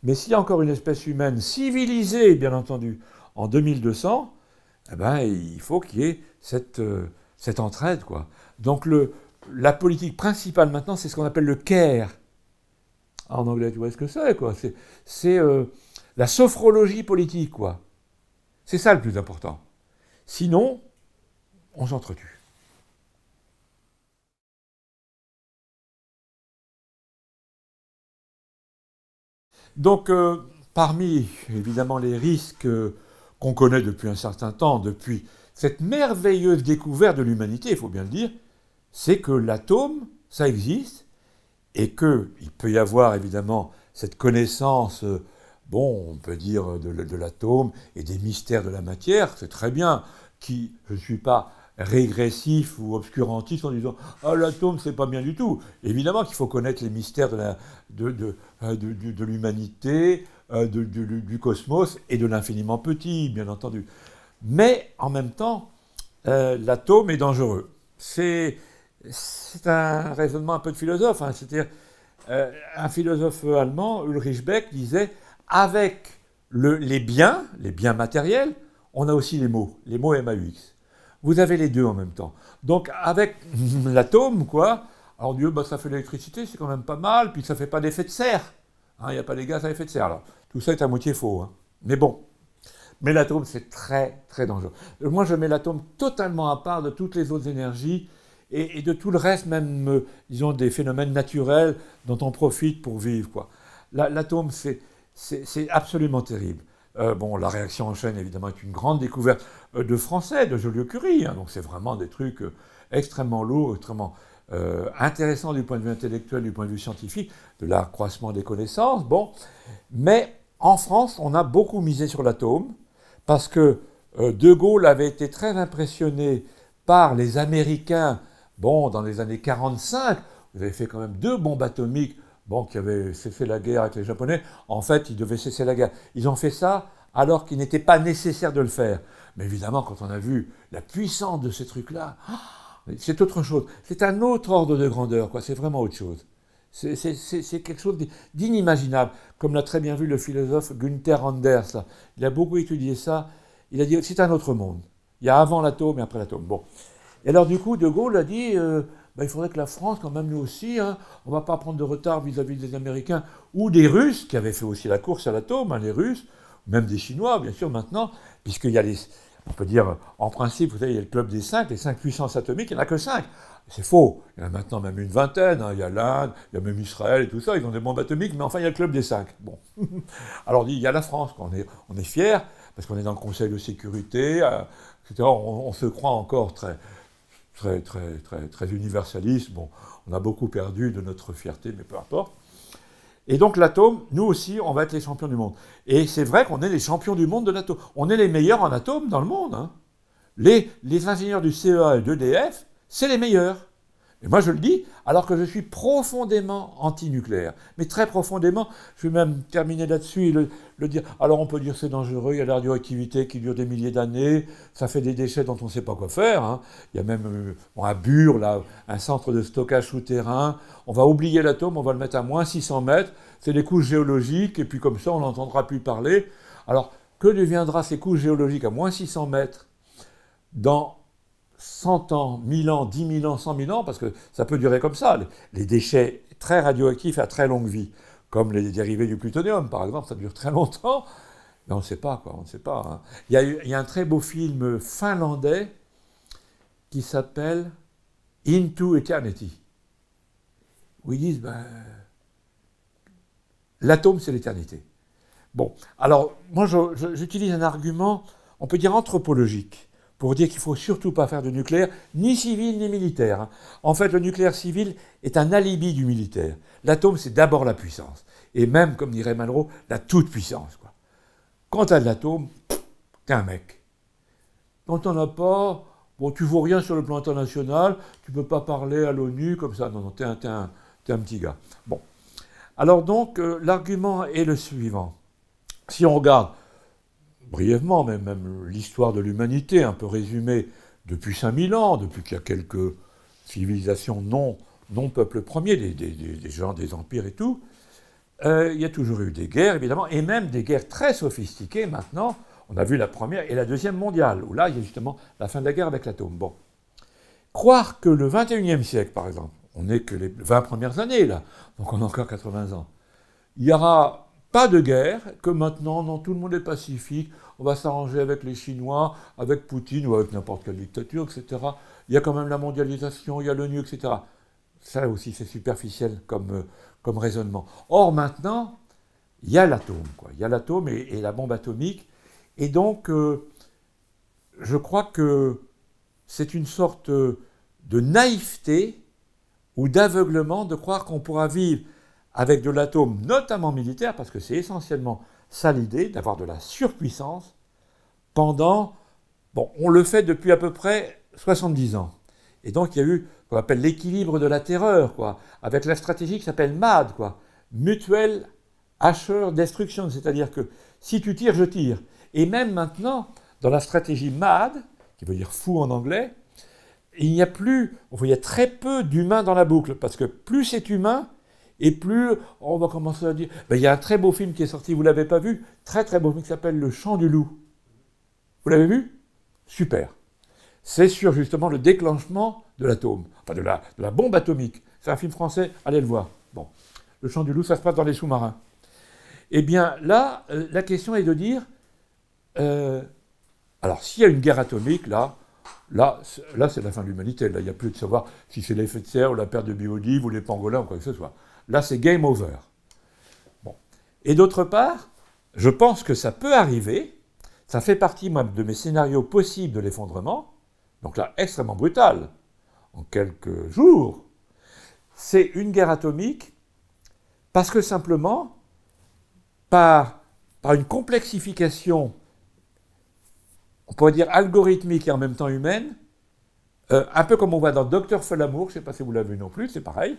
Mais s'il y a encore une espèce humaine civilisée, bien entendu, en 2200, eh ben, il faut qu'il y ait cette, euh, cette entraide. Quoi. Donc la politique principale maintenant, c'est ce qu'on appelle le care. En anglais, tu vois ce que c'est, quoi. C'est euh, la sophrologie politique, quoi. C'est ça le plus important. Sinon, on s'entretue. Donc, euh, parmi évidemment les risques qu'on connaît depuis un certain temps, depuis cette merveilleuse découverte de l'humanité, il faut bien le dire, c'est que l'atome, ça existe, et qu'il peut y avoir évidemment cette connaissance, euh, bon, on peut dire, de l'atome et des mystères de la matière, c'est très bien, qui, je ne suis pas régressif ou obscurantiste en disant Ah, l'atome, c'est pas bien du tout. Évidemment qu'il faut connaître les mystères de l'humanité, de, du, cosmos et de l'infiniment petit, bien entendu. Mais en même temps, euh, l'atome est dangereux. C'est un raisonnement un peu de philosophe. Hein. C'est-à-dire, euh, un philosophe allemand, Ulrich Beck, disait Avec les biens, les biens matériels, on a aussi les mots, les mots MAUX vous avez les deux en même temps. Donc avec l'atome, quoi, alors Dieu, bah, ça fait de l'électricité, c'est quand même pas mal, puis ça fait pas d'effet de serre. Il hein, n'y a pas de gaz à effet de serre. tout ça est à moitié faux. Hein. Mais bon. Mais l'atome, c'est très, très dangereux. Moi, je mets l'atome totalement à part de toutes les autres énergies et, de tout le reste, même, euh, ils ont des phénomènes naturels dont on profite pour vivre. L'atome, c'est absolument terrible. Euh, bon, la réaction en chaîne, évidemment, est une grande découverte euh, de français, de Joliot-Curie. Hein. donc, c'est vraiment des trucs euh, extrêmement lourds, extrêmement intéressants du point de vue intellectuel, du point de vue scientifique, de l'accroissement des connaissances. Bon, mais en France, on a beaucoup misé sur l'atome parce que De Gaulle avait été très impressionné par les Américains. Bon, dans les années 45, vous avez fait quand même deux bombes atomiques bon, qui avait cessé la guerre avec les Japonais, en fait, ils devaient cesser la guerre. Ils ont fait ça alors qu'il n'était pas nécessaire de le faire. Mais évidemment, quand on a vu la puissance de ces trucs-là, ah, c'est autre chose. C'est un autre ordre de grandeur, quoi. C'est vraiment autre chose. C'est quelque chose d'inimaginable, comme l'a très bien vu le philosophe Günther Anders. Il a beaucoup étudié ça. Il a dit c'est un autre monde. Il y a avant l'atome et après l'atome. Bon. Et alors, du coup, De Gaulle a dit euh, ben, il faudrait que la France, quand même, nous aussi, hein, on ne va pas prendre de retard vis-à-vis des Américains ou des Russes, qui avaient fait aussi la course à l'atome, hein, les Russes, même des Chinois, bien sûr, maintenant, puisqu'il y a les. On peut dire, en principe, vous savez, il y a le club des cinq, les cinq puissances atomiques, il n'y en a que cinq. C'est faux. Il y en a maintenant même une vingtaine. Hein. Il y a l'Inde, il y a même Israël et tout ça. Ils ont des bombes atomiques, mais enfin, il y a le club des cinq. Bon. Alors, il y a la France. On est, on est fiers parce qu'on est dans le Conseil de sécurité, euh, etc. on, se croit encore très, très, très, très, très universaliste. Bon, on a beaucoup perdu de notre fierté, mais peu importe. Et donc l'atome, nous aussi, on va être les champions du monde. Et c'est vrai qu'on est les champions du monde de l'atome. On est les meilleurs en atome dans le monde. Hein. Les, les ingénieurs du CEA et de l'EDF, c'est les meilleurs. Et moi, je le dis alors que je suis profondément antinucléaire. mais très profondément. Je vais même terminer là-dessus et le, dire. Alors, on peut dire c'est dangereux, il y a la radioactivité qui dure des milliers d'années, ça fait des déchets dont on ne sait pas quoi faire. Hein. Il y a même euh, un bur, là, un centre de stockage souterrain. On va oublier l'atome, on va le mettre à moins 600 mètres. C'est des couches géologiques, et puis comme ça, on n'entendra plus parler. Alors, que deviendra ces couches géologiques à moins 600 mètres dans 100 ans, 1000 ans, 10 000 ans, 100 000 ans, parce que ça peut durer comme ça. Les déchets très radioactifs à très longue vie, comme les dérivés du plutonium, par exemple, ça dure très longtemps, mais on ne sait pas, quoi, on ne sait pas. Hein. Il, y a, il un très beau film finlandais qui s'appelle Into Eternity, où ils disent, ben, l'atome, c'est l'éternité. Bon, alors, moi, j'utilise un argument, on peut dire anthropologique pour dire qu'il ne faut surtout pas faire de nucléaire, ni civil ni militaire. Hein. En fait, le nucléaire civil est un alibi du militaire. L'atome, c'est d'abord la puissance. Et même, comme dirait Malraux, la toute-puissance. Quant à l'atome, t'es un mec. Quand on as pas, bon, tu vaux rien sur le plan international, tu ne peux pas parler à l'ONU comme ça. Non, non, t'es un, un, petit gars. Bon. Alors donc, euh, l'argument est le suivant. Si on regarde brièvement, même l'histoire de l'humanité, un peu résumée, depuis 5000 ans, depuis qu'il y a quelques civilisations non, non premiers, des, gens, des empires et tout, euh, il y a toujours eu des guerres, évidemment, et même des guerres très sophistiquées maintenant. On a vu la première et la deuxième mondiale, où là, il y a justement la fin de la guerre avec l'atome. Bon. Croire que le 21e siècle, par exemple, on n'est que les 20 premières années, là, donc on a encore 80 ans, il n'y aura pas de guerre, que maintenant, non, tout le monde est pacifique, on va s'arranger avec les Chinois, avec Poutine ou avec n'importe quelle dictature, etc. Il y a quand même la mondialisation, il y a l'ONU, etc. Ça aussi, c'est superficiel comme, euh, comme raisonnement. Or, maintenant, il y a l'atome, quoi. Il y a l'atome et, la bombe atomique. Et donc, euh, je crois que c'est une sorte euh, de naïveté ou d'aveuglement de croire qu'on pourra vivre avec de l'atome, notamment militaire, parce que c'est essentiellement ça l'idée d'avoir de la surpuissance pendant, bon, on le fait depuis à peu près 70 ans. Et donc il y a eu qu'on appelle l'équilibre de la terreur, quoi, avec la stratégie qui s'appelle MAD, quoi, mutuelle hacheur Destruction, c'est-à-dire que si tu tires, je tire. Et même maintenant, dans la stratégie MAD, qui veut dire fou en anglais, il n'y a plus, on voyait très peu d'humains dans la boucle, parce que plus c'est humain, et plus on va commencer à dire, ben, il y a un très beau film qui est sorti, vous ne l'avez pas vu, très très beau film qui s'appelle Le Chant du Loup. Vous l'avez vu Super. C'est sur justement le déclenchement de l'atome, enfin de la, bombe atomique. C'est un film français, allez le voir. Bon, Le Chant du Loup, ça se passe dans les sous-marins. Eh bien là, euh, la question est de dire, euh, alors s'il y a une guerre atomique, là, Là, là c'est la fin de l'humanité. Là, il n'y a plus de savoir si c'est l'effet de serre ou la perte de biodive ou les pangolins ou quoi que ce soit. Là, c'est game over. Bon. Et d'autre part, je pense que ça peut arriver, ça fait partie même de mes scénarios possibles de l'effondrement, donc là, extrêmement brutal, en quelques jours, c'est une guerre atomique parce que simplement, par, par une complexification, on pourrait dire algorithmique et en même temps humaine, euh, un peu comme on voit dans Docteur Fellamour. je ne sais pas si vous l'avez vu non plus, c'est pareil,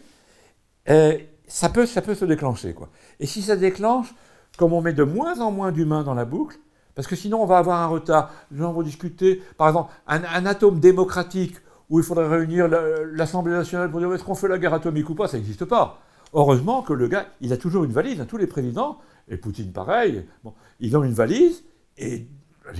ça peut, ça peut se déclencher. Quoi. Et si ça déclenche, comme on met de moins en moins d'humains dans la boucle, parce que sinon on va avoir un retard, les gens vont discuter, par exemple, un, atome démocratique où il faudrait réunir l'Assemblée nationale pour dire est-ce qu'on fait la guerre atomique ou pas, ça n'existe pas. Heureusement que le gars, il a toujours une valise, hein. tous les présidents, et Poutine pareil, ils ont une valise, et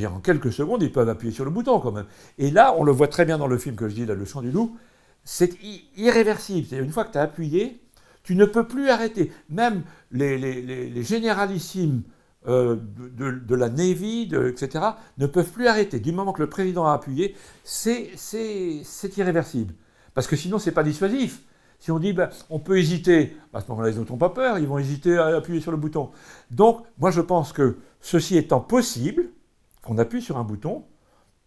en quelques secondes, ils peuvent appuyer sur le bouton quand même. Et là, on le voit très bien dans le film que je dis, Le Chant du Loup, c'est irréversible. Une fois que tu as appuyé, tu ne peux plus arrêter. Même les, généralissimes euh, de, la Navy, etc., ne peuvent plus arrêter. Du moment que le président a appuyé, c'est irréversible. Parce que sinon, ce n'est pas dissuasif. Si on dit, ben, on peut hésiter, ben, à ce moment-là, ils n'ont pas peur, ils vont hésiter à appuyer sur le bouton. Donc, moi, je pense que ceci étant possible, qu'on appuie sur un bouton,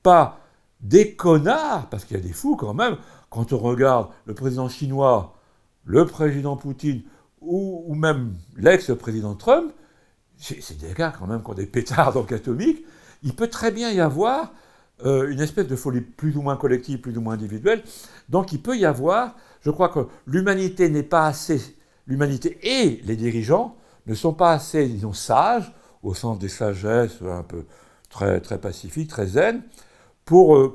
pas des connards, parce qu'il y a des fous quand même, quand on regarde le président chinois le président Poutine ou, même l'ex-président Trump, c'est des gars quand même qui ont des pétards donc atomiques, il peut très bien y avoir euh, une espèce de folie plus ou moins collective, plus ou moins individuelle. Donc il peut y avoir, je crois que l'humanité n'est pas assez, l'humanité et les dirigeants ne sont pas assez, disons, sages, au sens des sagesses un peu très, pacifiques, très zen, euh,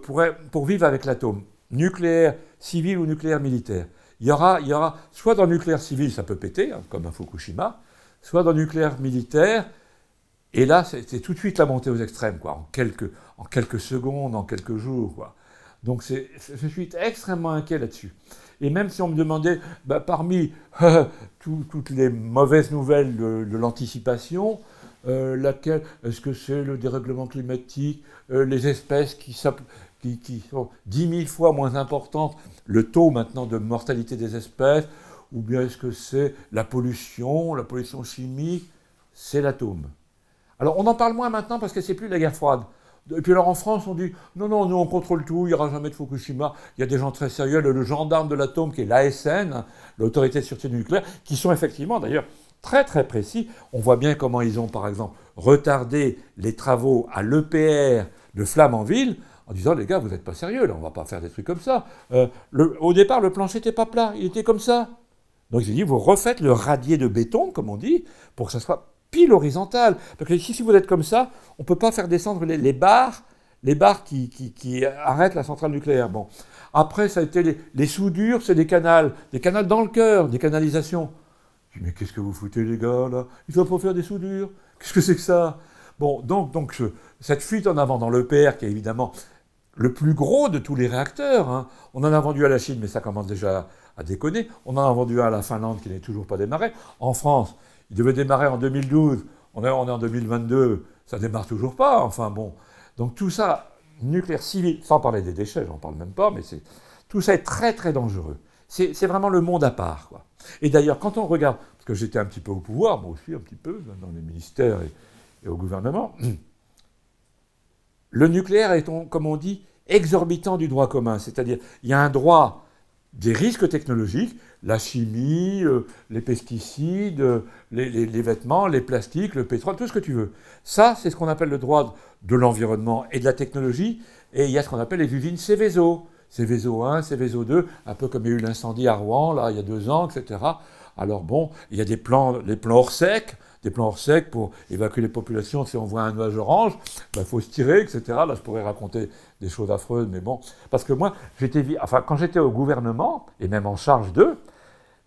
pour vivre avec l'atome, nucléaire civil ou nucléaire militaire. Il y aura, il y soit dans le nucléaire civil, ça peut péter, hein, comme à Fukushima, soit dans le nucléaire militaire, et là, c'est tout de suite la montée aux extrêmes, quoi, en quelques, en quelques secondes, en quelques jours, Donc, je suis extrêmement inquiet là-dessus. Et même si on me demandait, bah, parmi toutes les mauvaises nouvelles de, l'anticipation, euh, laquelle, est-ce que c'est le dérèglement climatique, euh, les espèces qui, s'appellent qui, sont 10 000 fois moins importantes, le taux maintenant de mortalité des espèces, ou bien est-ce que c'est la pollution, la pollution chimique C'est l'atome. Alors on en parle moins maintenant parce que c'est plus la guerre froide. Et puis alors en France, on dit non, non, nous on contrôle tout, il n'y aura jamais de Fukushima. Il y a des gens très sérieux, le, le gendarme de l'atome qui est l'ASN, l'autorité de sûreté nucléaire, qui sont effectivement d'ailleurs très très précis. On voit bien comment ils ont par exemple retardé les travaux à l'EPR de Flamanville en disant les gars, vous n'êtes pas sérieux, là, on va pas faire des trucs comme ça. Euh, au départ, le plancher n'était pas plat, il était comme ça. Donc j'ai dit, vous refaites le radier de béton, comme on dit, pour que ça soit pile horizontal. Parce que si, vous êtes comme ça, on ne peut pas faire descendre les, barres, les barres qui, arrêtent la centrale nucléaire. Bon. Après, ça a été les, soudures, c'est des canals, des canals dans le cœur, des canalisations. mais qu'est-ce que vous foutez les gars là Il faut faire des soudures. Qu'est-ce que c'est que ça Bon, donc, donc cette fuite en avant dans le l'EPR, qui est évidemment le plus gros de tous les réacteurs. Hein. On en a vendu à la Chine, mais ça commence déjà à déconner. On en a vendu à la Finlande qui n'est toujours pas démarré. En France, il devait démarrer en 2012. On est, en 2022. Ça démarre toujours pas. Enfin bon. Donc tout ça, nucléaire civil, sans parler des déchets, j'en parle même pas, mais c'est, tout ça est très très dangereux. C'est vraiment le monde à part. Et d'ailleurs, quand on regarde, parce que j'étais un petit peu au pouvoir, moi aussi un petit peu, dans les ministères et au gouvernement, Le nucléaire est, comme on dit, exorbitant du droit commun, c'est-à-dire il y a un droit des risques technologiques, la chimie, euh, les pesticides, euh, les, vêtements, les plastiques, le pétrole, tout ce que tu veux. Ça, c'est ce qu'on appelle le droit de l'environnement et de la technologie. Et il y a ce qu'on appelle les usines Céveso. Céveso 1, Céveso 2, un peu comme il y a eu l'incendie à Rouen, là, il y a deux ans, etc. Alors bon, il y a des plans, les plans hors sec, des plans hors sec pour évacuer les populations. Si on voit un nuage orange, il bah, faut se tirer, etc. Là, je pourrais raconter des choses affreuses, mais bon. Parce que moi, enfin, quand j'étais au gouvernement, et même en charge d'eux,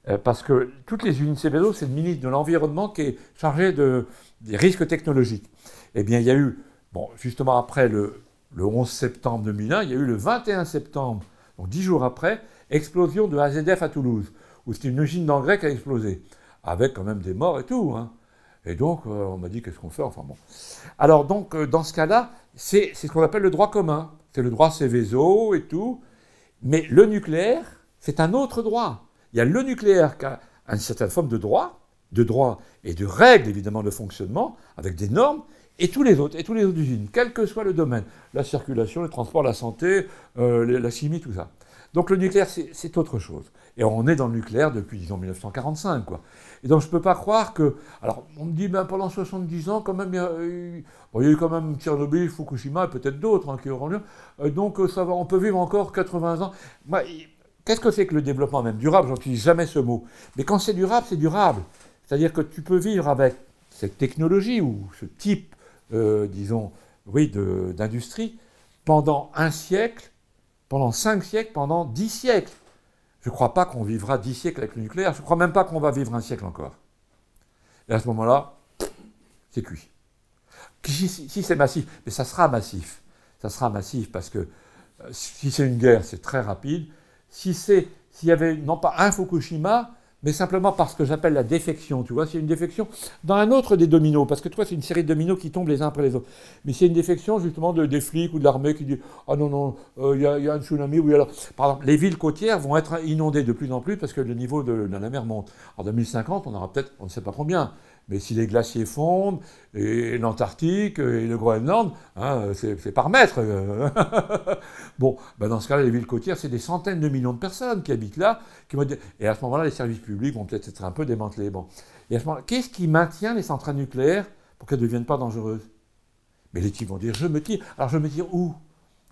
euh, parce que toutes les unités CBDO, c'est le ministre de l'Environnement qui est chargé de, des risques technologiques. Eh bien, il y a eu, bon, justement après le, le 11 septembre 2001, il y a eu le 21 septembre, donc dix jours après, explosion de AZF à Toulouse, où c'est une usine d'engrais qui a explosé, avec quand même des morts et tout. Hein. Et donc, euh, on m'a dit, qu'est-ce qu'on fait Enfin bon. Alors, donc, euh, dans ce cas-là, c'est ce qu'on appelle le droit commun. C'est le droit Céveso et tout. Mais le nucléaire, c'est un autre droit. Il y a le nucléaire qui a une certaine forme de droit, de droit et de règles, évidemment, de fonctionnement, avec des normes, et tous les autres, et tous les autres usines, quel que soit le domaine, la circulation, le transport, la santé, euh, la chimie, tout ça. Donc le nucléaire, c'est autre chose. Et on est dans le nucléaire depuis, disons, 1945, quoi. Et donc je ne peux pas croire que... Alors on me dit, ben, pendant 70 ans, quand même, euh, il y a, eu, quand même Tchernobyl, Fukushima et peut-être d'autres hein, qui auront lieu. Euh, donc euh, ça on peut vivre encore 80 ans. qu'est-ce que c'est que le développement même durable J'utilise jamais ce mot. Mais quand c'est durable, c'est durable. C'est-à-dire que tu peux vivre avec cette technologie ou ce type, disons, oui, d'industrie pendant un siècle, pendant cinq siècles, pendant dix siècles. Je ne crois pas qu'on vivra dix siècles avec le nucléaire. Je ne crois même pas qu'on va vivre un siècle encore. Et à ce moment-là, c'est cuit. Si, c'est massif, mais ça sera massif. Ça sera massif parce que euh, si c'est une guerre, c'est très rapide. Si c'est, s'il y avait, non pas un Fukushima, mais simplement parce que j'appelle la défection, tu vois, c'est une défection dans un autre des dominos, parce que toi, c'est une série de dominos qui tombent les uns après les autres. Mais c'est une défection, justement, de, des flics ou de l'armée qui dit Ah non, non, euh, il y, a un tsunami, ou alors. Par exemple, les villes côtières vont être inondées de plus en plus parce que le niveau de, la mer monte. En 2050, on aura peut-être, on ne sait pas combien, mais si les glaciers fondent, et l'Antarctique, et le Groenland, hein, c'est par mètre. bon, ben dans ce cas-là, les villes côtières, c'est des centaines de millions de personnes qui habitent là. Qui vont Et à ce moment-là, les services publics vont peut-être être un peu démantelés. Bon. Et à ce moment qu'est-ce qui maintient les centrales nucléaires pour qu'elles ne deviennent pas dangereuses Mais les types vont dire, je me tire. Alors je me tire où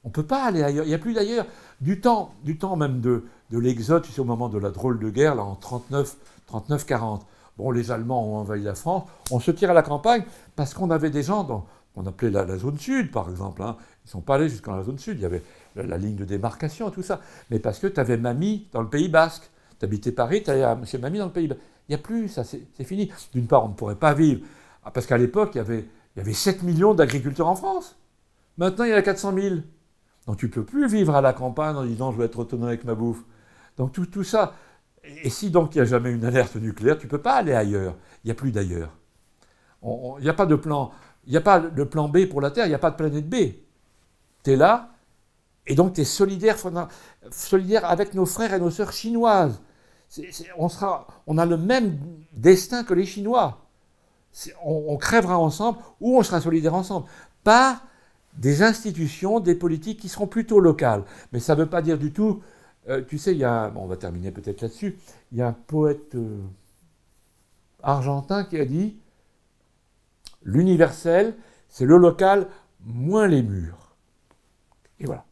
on ne peut pas aller ailleurs. Il n'y a plus d'ailleurs. Du temps, du temps même de, de l'exode, au moment de la drôle de guerre, là, en 39, 39-40, Bon, les Allemands ont envahi la France. On se tire à la campagne parce qu'on avait des gens dans, qu'on appelait la, zone sud, par exemple. Hein. Ils ne sont pas allés jusqu'en la zone sud. Il y avait la, ligne de démarcation et tout ça. Mais parce que tu avais mamie dans le Pays basque. Tu habitais Paris, tu allais chez mamie dans le Pays basque. Il n'y a plus, ça, c'est fini. D'une part, on ne pourrait pas vivre. Ah, parce qu'à l'époque, il y avait, il 7 millions d'agriculteurs en France. Maintenant, il y en a 400 000. Donc tu ne peux plus vivre à la campagne en disant je vais être autonome avec ma bouffe. Donc tout ça, et si donc il n'y a jamais une alerte nucléaire, tu ne peux pas aller ailleurs. Il n'y a plus d'ailleurs. Il n'y a pas de plan. Il n'y a pas de plan B pour la Terre, il n'y a pas de planète B. Tu es là, et donc tu es solidaire, solidaire avec nos frères et nos sœurs chinoises. on, sera, on a le même destin que les Chinois. On, on, crèvera ensemble ou on sera solidaire ensemble. Pas des institutions, des politiques qui seront plutôt locales. Mais ça ne veut pas dire du tout euh, tu sais, il y a, on va terminer peut-être là-dessus, il y a un poète euh, argentin qui a dit L'universel, c'est le local moins les murs. Et voilà.